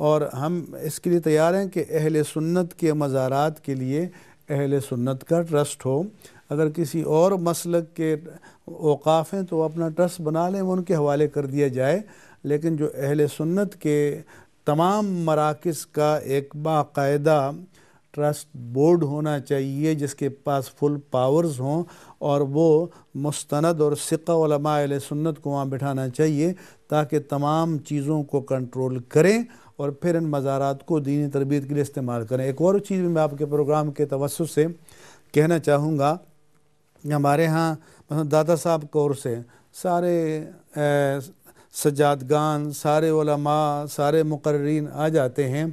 Speaker 1: और हम इसके लिए तैयार हैं कि अहल सुन्नत के मज़ारात के लिए अहल सुन्नत का ट्रस्ट हो अगर किसी और मसलक के अवकाफ़ हैं तो अपना ट्रस्ट बना लें उनके हवाले कर दिया जाए लेकिन जो अहल सुन्नत के तमाम मराकज़ का एक बाकायदा ट्रस्ट बोर्ड होना चाहिए जिसके पास फुल पावर्स हों और वो मुस्तनद और सिक्का सुन्नत को वहाँ बिठाना चाहिए ताकि तमाम चीज़ों को कंट्रोल करें और फिर इन मज़ारात को दीनी तरबियत के लिए इस्तेमाल करें एक और चीज़ भी मैं आपके प्रोग्राम के तवसु से कहना चाहूँगा हमारे यहाँ मतलब दादा साहब कौर से सारे सजादगान सारे ओलमा सारे मुकर्रीन आ जाते हैं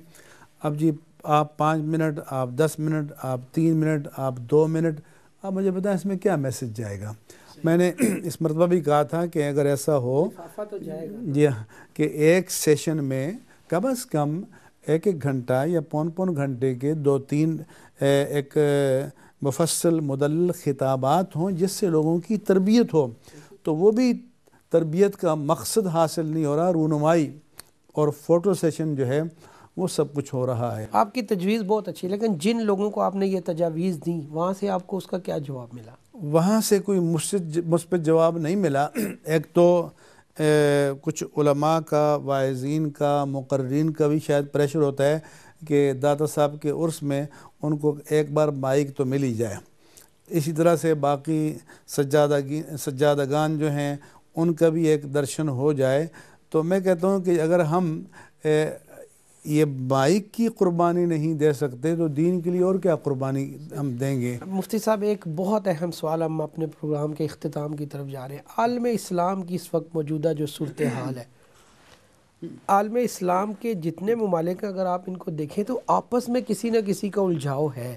Speaker 1: अब जी आप पाँच मिनट आप दस मिनट आप तीन मिनट आप दो मिनट आप मुझे बताएं इसमें क्या मैसेज जाएगा मैंने (clears throat) इस मरतबा भी कहा था कि अगर ऐसा हो
Speaker 2: तो जाएगा जी हाँ,
Speaker 1: कि एक सेशन में कम अज़ कम एक एक घंटा या पौन पौन घंटे के दो तीन एक मुफसल मुदल खिताबात हों जिससे लोगों की तरबियत हो तो वो भी तरबियत का मकसद
Speaker 2: हासिल नहीं हो रहा रूनुमाई और फ़ोटो सेशन जो है वो सब कुछ हो रहा है आपकी तजवीज़ बहुत अच्छी लेकिन जिन लोगों को आपने ये तजावीज़ दी वहाँ से आपको उसका क्या जवाब मिला
Speaker 1: वहाँ से कोई मुस्त मुस्बित जवाब नहीं मिला (clears throat) एक तो ए, कुछ उलमा का वायजीन का मुकर्रीन का भी शायद प्रेशर होता है कि दाता साहब के उर्स में उनको एक बार माइक तो मिल ही जाए इसी तरह से बाकी सज्जादगी सज्जादगान जो हैं उनका भी एक दर्शन हो जाए तो मैं कहता हूँ कि अगर हम ए, ये बाइक की कुर्बानी नहीं दे सकते तो दीन के लिए और क्या कुर्बानी हम देंगे
Speaker 2: मुफ्ती साहब एक बहुत अहम सवाल हम अपने प्रोग्राम के अख्ताम की तरफ जा रहे हैं आलम इस्लाम की इस वक्त मौजूदा जो सूरत हाल है आलम इस्लाम के जितने ममालिक अगर आप इनको देखें तो आपस में किसी न किसी का उलझाव है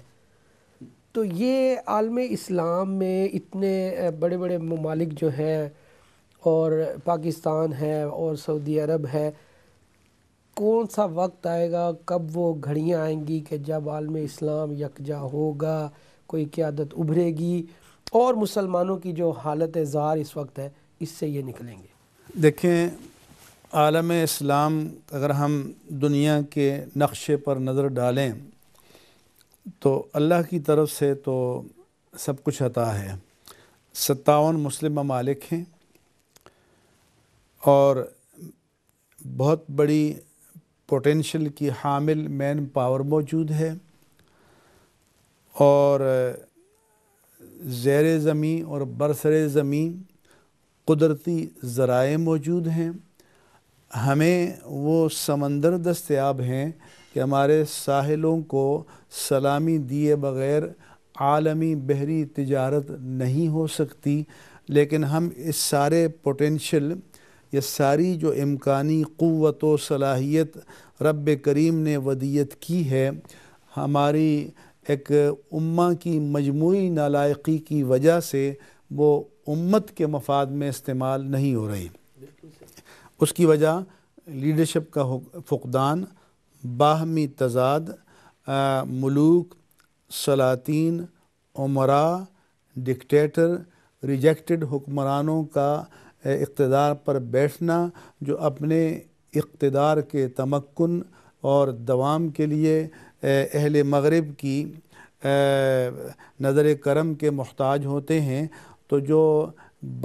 Speaker 2: तो ये आलम इस्लाम में इतने बड़े बड़े ममालिक जो हैं और पाकिस्तान है और सऊदी अरब है कौन सा वक्त आएगा कब वो घड़ियाँ आएंगी कि जब आलम इस्लाम यकजा होगा कोई क्यादत उभरेगी और मुसलमानों की जो हालत ज़ार इस वक्त है इससे ये निकलेंगे
Speaker 1: देखें आलम इस्लाम अगर हम दुनिया के नक्शे पर नज़र डालें तो अल्लाह की तरफ से तो सब कुछ अता है सत्तावन मुस्लिम ममालिक हैं और बहुत बड़ी पोटेंशियल की हामिल मैन पावर मौजूद है और ज़ैर ज़मीं और बरसर ज़मीं कुदरती ज़राए मौजूद हैं हमें वो समंदर दस्याब हैं कि हमारे साहिलों को सलामी दिए बग़ैर आलमी बहरी तजारत नहीं हो सकती लेकिन हम इस सारे पोटेंशियल ये सारी जो इम्कानी क़वत व सलाहियत रब करीम ने वदियत की है हमारी एक उम्मा की मजमू नालायकी की वजह से वो उम्मत के मफाद में इस्तेमाल नहीं हो रही उसकी वजह लीडरशिप का फुकदान बाहमी तजाद मलूक सलातीन उमरा डिक्टेटर रिजेक्टेड हुक्मरानों का इकतदार पर बैठना जो अपने इकतदार के तमक्न और दवाम के लिए अहल मगरब की नज़र करम के महताज होते हैं तो जो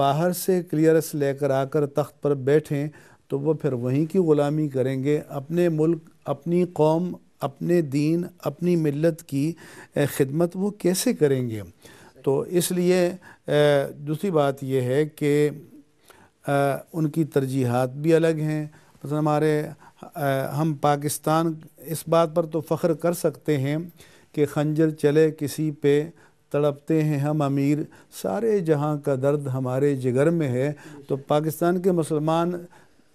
Speaker 1: बाहर से क्लियरस लेकर आकर तख्त पर बैठें तो वह फिर वहीं की ग़ुलामी करेंगे अपने मुल्क अपनी कौम अपने दीन अपनी मिलत की खिदमत वो कैसे करेंगे तो इसलिए दूसरी बात यह है कि आ, उनकी तरजीहत भी अलग हैं मतलब हमारे हम पाकिस्तान इस बात पर तो फ़ख्र कर सकते हैं कि खंजर चले किसी पे तड़पते हैं हम अमीर सारे जहाँ का दर्द हमारे जिगर में है तो पाकिस्तान के मुसलमान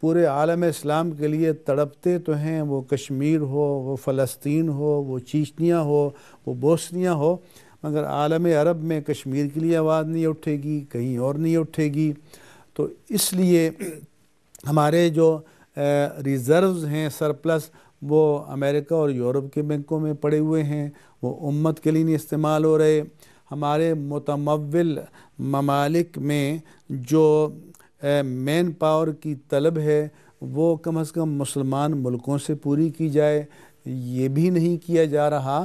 Speaker 1: पूरे आलम इस्लाम के लिए तड़पते तो हैं वो कश्मीर हो वो फ़लस्तीन हो वो चीचनिया हो वो बोसनिया हो मगर आलम अरब में कश्मीर के लिए आवाज़ नहीं उठेगी कहीं और नहीं उठेगी तो इसलिए हमारे जो रिज़र्व्स हैं सरप्लस वो अमेरिका और यूरोप के बैंकों में पड़े हुए हैं वो उम्मत के लिए नहीं इस्तेमाल हो रहे हमारे मुतमवल ममालिक में जो मैन पावर की तलब है वो कम अज़ कम मुसलमान मुल्कों से पूरी की जाए ये भी नहीं किया जा रहा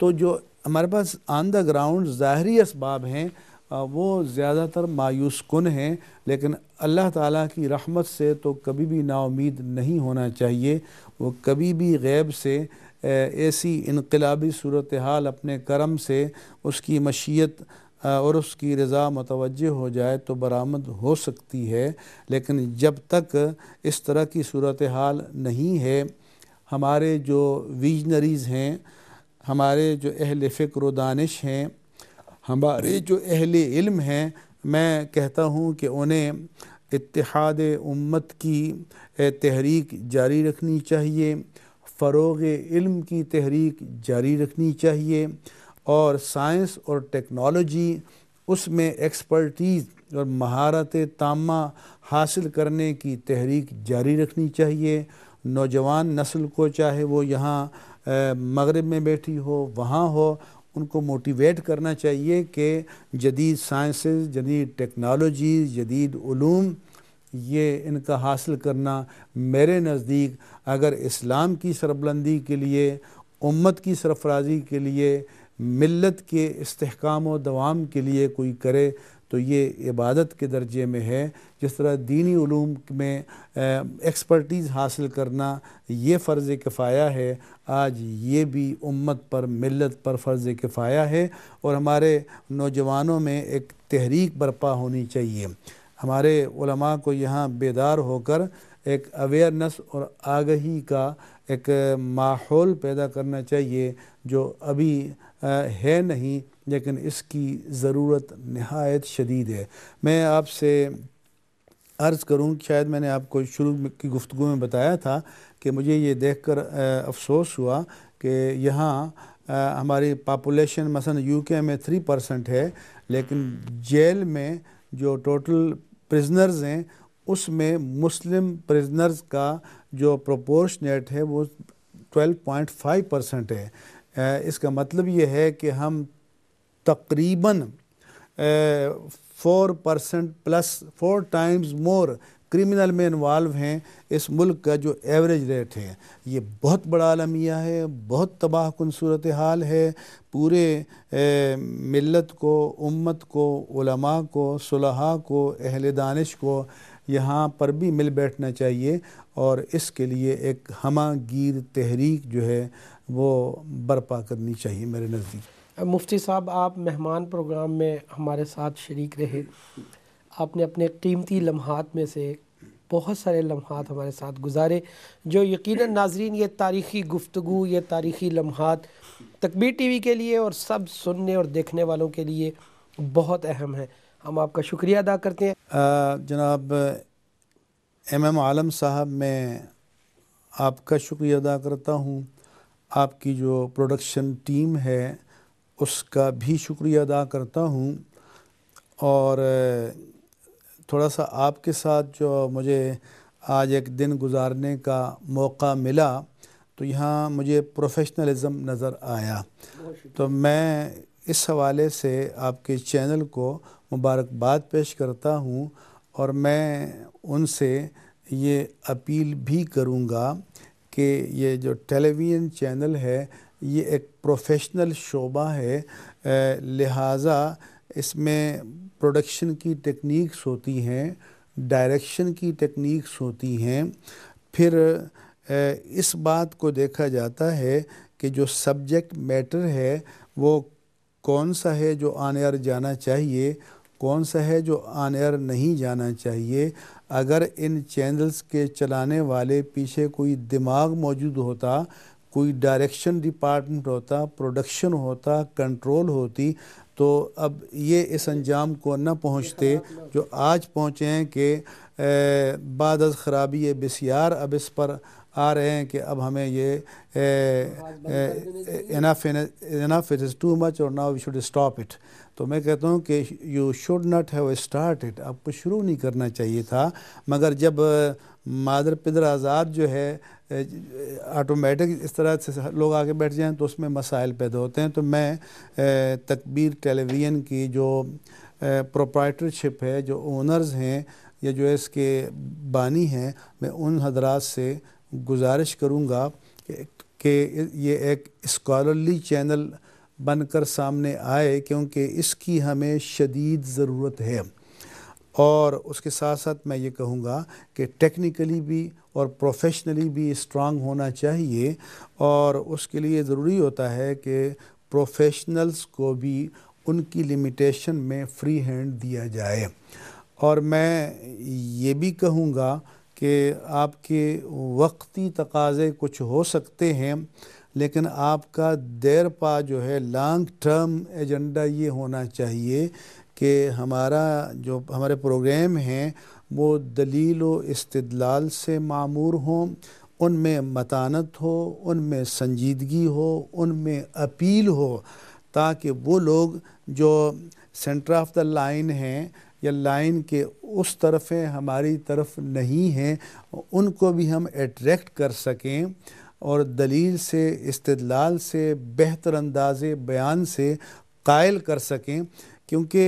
Speaker 1: तो जो हमारे पास ऑन द ग्राउंड ज़ाहरी इसबाब हैं वो ज़्यादातर मायूस कन हैं लेकिन अल्लाह ताला की रहमत से तो कभी भी नाउमीद नहीं होना चाहिए वो कभी भी गैब से ऐसी इनकलाबी सूरत हाल अपने करम से उसकी मशीयत और उसकी रज़ा मतवज हो जाए तो बरामद हो सकती है लेकिन जब तक इस तरह की सूरत हाल नहीं है हमारे जो विजनरीज़ हैं हमारे जो अहल फ़िक्र दानश हैं हमारे जो अहल इल्म हैं मैं कहता हूँ कि उन्हें इतिहाद उम्मत की तहरीक जारी रखनी चाहिए फ़रोग इल्म की तहरीक जारी रखनी चाहिए और साइंस और टेक्नोलॉजी उसमें एक्सपर्टीज़ और महारत तामा हासिल करने की तहरीक जारी रखनी चाहिए नौजवान नस्ल को चाहे वो यहाँ मगरब में बैठी हो वहाँ हो उनको मोटिवेट करना चाहिए कि जदीद साइंसेस जदीद टेक्नोलॉजी जदीद ूम ये इनका हासिल करना मेरे नज़दीक अगर इस्लाम की सरबलंदी के लिए उम्मत की सरफराजी के लिए मिलत के इस्तेहकाम और दवाम के लिए कोई करे तो ये इबादत के दर्जे में है जिस तरह दीनी ूम में एक्सपर्टीज़ हासिल करना ये फ़र्ज़ किफ़ाया है आज ये भी उम्मत पर मिलत पर फ़र्ज़ किफ़ाया है और हमारे नौजवानों में एक तहरीक बरपा होनी चाहिए हमारे को यहाँ बेदार होकर एक अवेयरनेस और आगही का एक माहौल पैदा करना चाहिए जो अभी है नहीं लेकिन इसकी ज़रूरत नहायत शदीद है मैं आपसे अर्ज़ करूँ कि शायद मैंने आपको शुरू की गुफ्तु में बताया था कि मुझे ये देखकर अफसोस हुआ कि यहाँ हमारी पापोलेशन यू यूके में थ्री परसेंट है लेकिन जेल में जो टोटल प्रिजनर्स हैं उसमें मुस्लिम प्रिजनर्स का जो प्रोपोर्शनेट है वो 12.5 परसेंट है इसका मतलब ये है कि हम तकरीबन four percent plus four times more criminal में इन्वाल्व हैं इस मुल्क का जो एवरेज रेट है ये बहुत बड़ा अलमिया है बहुत तबाह कन सूरत हाल है पूरे ए, मिलत को उम्मत को उलमा को सुलहा को अहल दानिश को यहाँ पर भी मिल बैठना चाहिए और इसके लिए एक हमागीर तहरीक जो है वो बर्पा करनी चाहिए मेरे नज़दीक
Speaker 2: मुफ्ती साहब आप मेहमान प्रोग्राम में हमारे साथ शरीक रहे आपने अपने कीमती लम्हात में से बहुत सारे लम्हात हमारे साथ गुजारे जो यकीन नाजरीन ये तारीख़ी गुफ्तु ये तारीख़ी लम्हात तकबीर टी वी के लिए और सब सुनने और देखने वालों के लिए बहुत अहम है हम आपका शुक्रिया अदा करते हैं जनाब एम एम
Speaker 1: आलम साहब मैं आपका शुक्रिया अदा करता हूँ आपकी जो प्रोडक्शन टीम है उसका भी शुक्रिया अदा करता हूँ और थोड़ा सा आपके साथ जो मुझे आज एक दिन गुजारने का मौका मिला तो यहाँ मुझे प्रोफेशनलिज्म नज़र आया तो मैं इस हवाले से आपके चैनल को मुबारकबाद पेश करता हूँ और मैं उनसे ये अपील भी करूँगा कि ये जो टेलीविज़न चैनल है ये एक प्रोफेशनल शोबा है लिहाजा इसमें प्रोडक्शन की टेक्निक्स होती हैं डायरेक्शन की टेक्निक्स होती हैं फिर इस बात को देखा जाता है कि जो सब्जेक्ट मैटर है वो कौन सा है जो आने एयर जाना चाहिए कौन सा है जो आने एयर नहीं जाना चाहिए अगर इन चैनल्स के चलाने वाले पीछे कोई दिमाग मौजूद होता कोई डायरेक्शन डिपार्टमेंट होता प्रोडक्शन होता कंट्रोल होती तो अब ये इस अंजाम को न पहुँचते जो आज पहुँचे हैं कि बाद ख़राबी ये बसियार अब इस पर आ रहे हैं कि अब हमें ये enough enough it is too much और now we should stop it तो मैं कहता हूँ कि you should not have started आपको शुरू नहीं करना चाहिए था मगर जब मादर पिदर आज़ाद जो है ऑटोमेटिक इस तरह से लोग आके बैठ जाएं तो उसमें मसाइल पैदा होते हैं तो मैं तकबीर टेलीविज़न की जो प्रोप्राइटरशिप है जो ओनर्स हैं या जो इसके बानी हैं मैं उन हजरात से गुजारिश करूँगा कि ये एक स्कॉलरली चैनल बनकर सामने आए क्योंकि इसकी हमें शदीद ज़रूरत है और उसके साथ साथ मैं ये कहूँगा कि टेक्निकली भी और प्रोफेशनली भी स्ट्रांग होना चाहिए और उसके लिए ज़रूरी होता है कि प्रोफेशनल्स को भी उनकी लिमिटेशन में फ्री हैंड दिया जाए और मैं ये भी कहूँगा कि आपके वक्ती तकाज़े कुछ हो सकते हैं लेकिन आपका देर पा जो है लॉन्ग टर्म एजेंडा ये होना चाहिए कि हमारा जो हमारे प्रोग्राम हैं वो दलील व इस्तदलाल से मामूर हों उनमें मतानत हो उनमें संजीदगी हो उनमें अपील हो ताकि वो लोग जो सेंटर ऑफ द लाइन हैं या लाइन के उस तरफ हैं हमारी तरफ नहीं हैं उनको भी हम एट्रैक्ट कर सकें और दलील से इस्तलाल से बेहतर अंदाज बयान से कायल कर सकें क्योंकि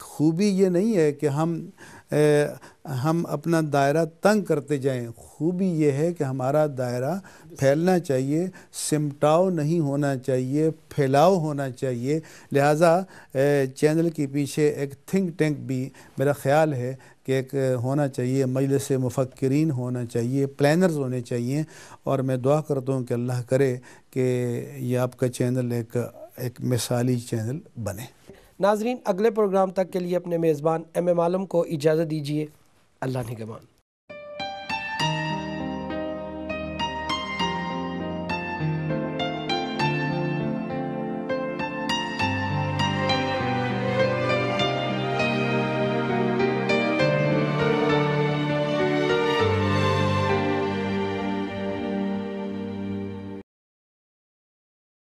Speaker 1: खूबी ये नहीं है कि हम हम अपना दायरा तंग करते जाएं खूबी ये है कि हमारा दायरा फैलना चाहिए सिमटाव नहीं होना चाहिए फैलाव होना चाहिए लिहाजा चैनल के पीछे एक थिंक टैंक भी मेरा ख्याल है कि एक होना चाहिए मजलस मुफक्रीन होना चाहिए प्लानर्स होने चाहिए और मैं दुआ करता हूँ कि अल्लाह करे कि यह आपका चैनल एक एक मिसाली चैनल बने
Speaker 2: नाजरीन अगले प्रोग्राम तक के लिए अपने मेज़बान एम एम आलम को इजाज़त दीजिए अल्लाह निगमान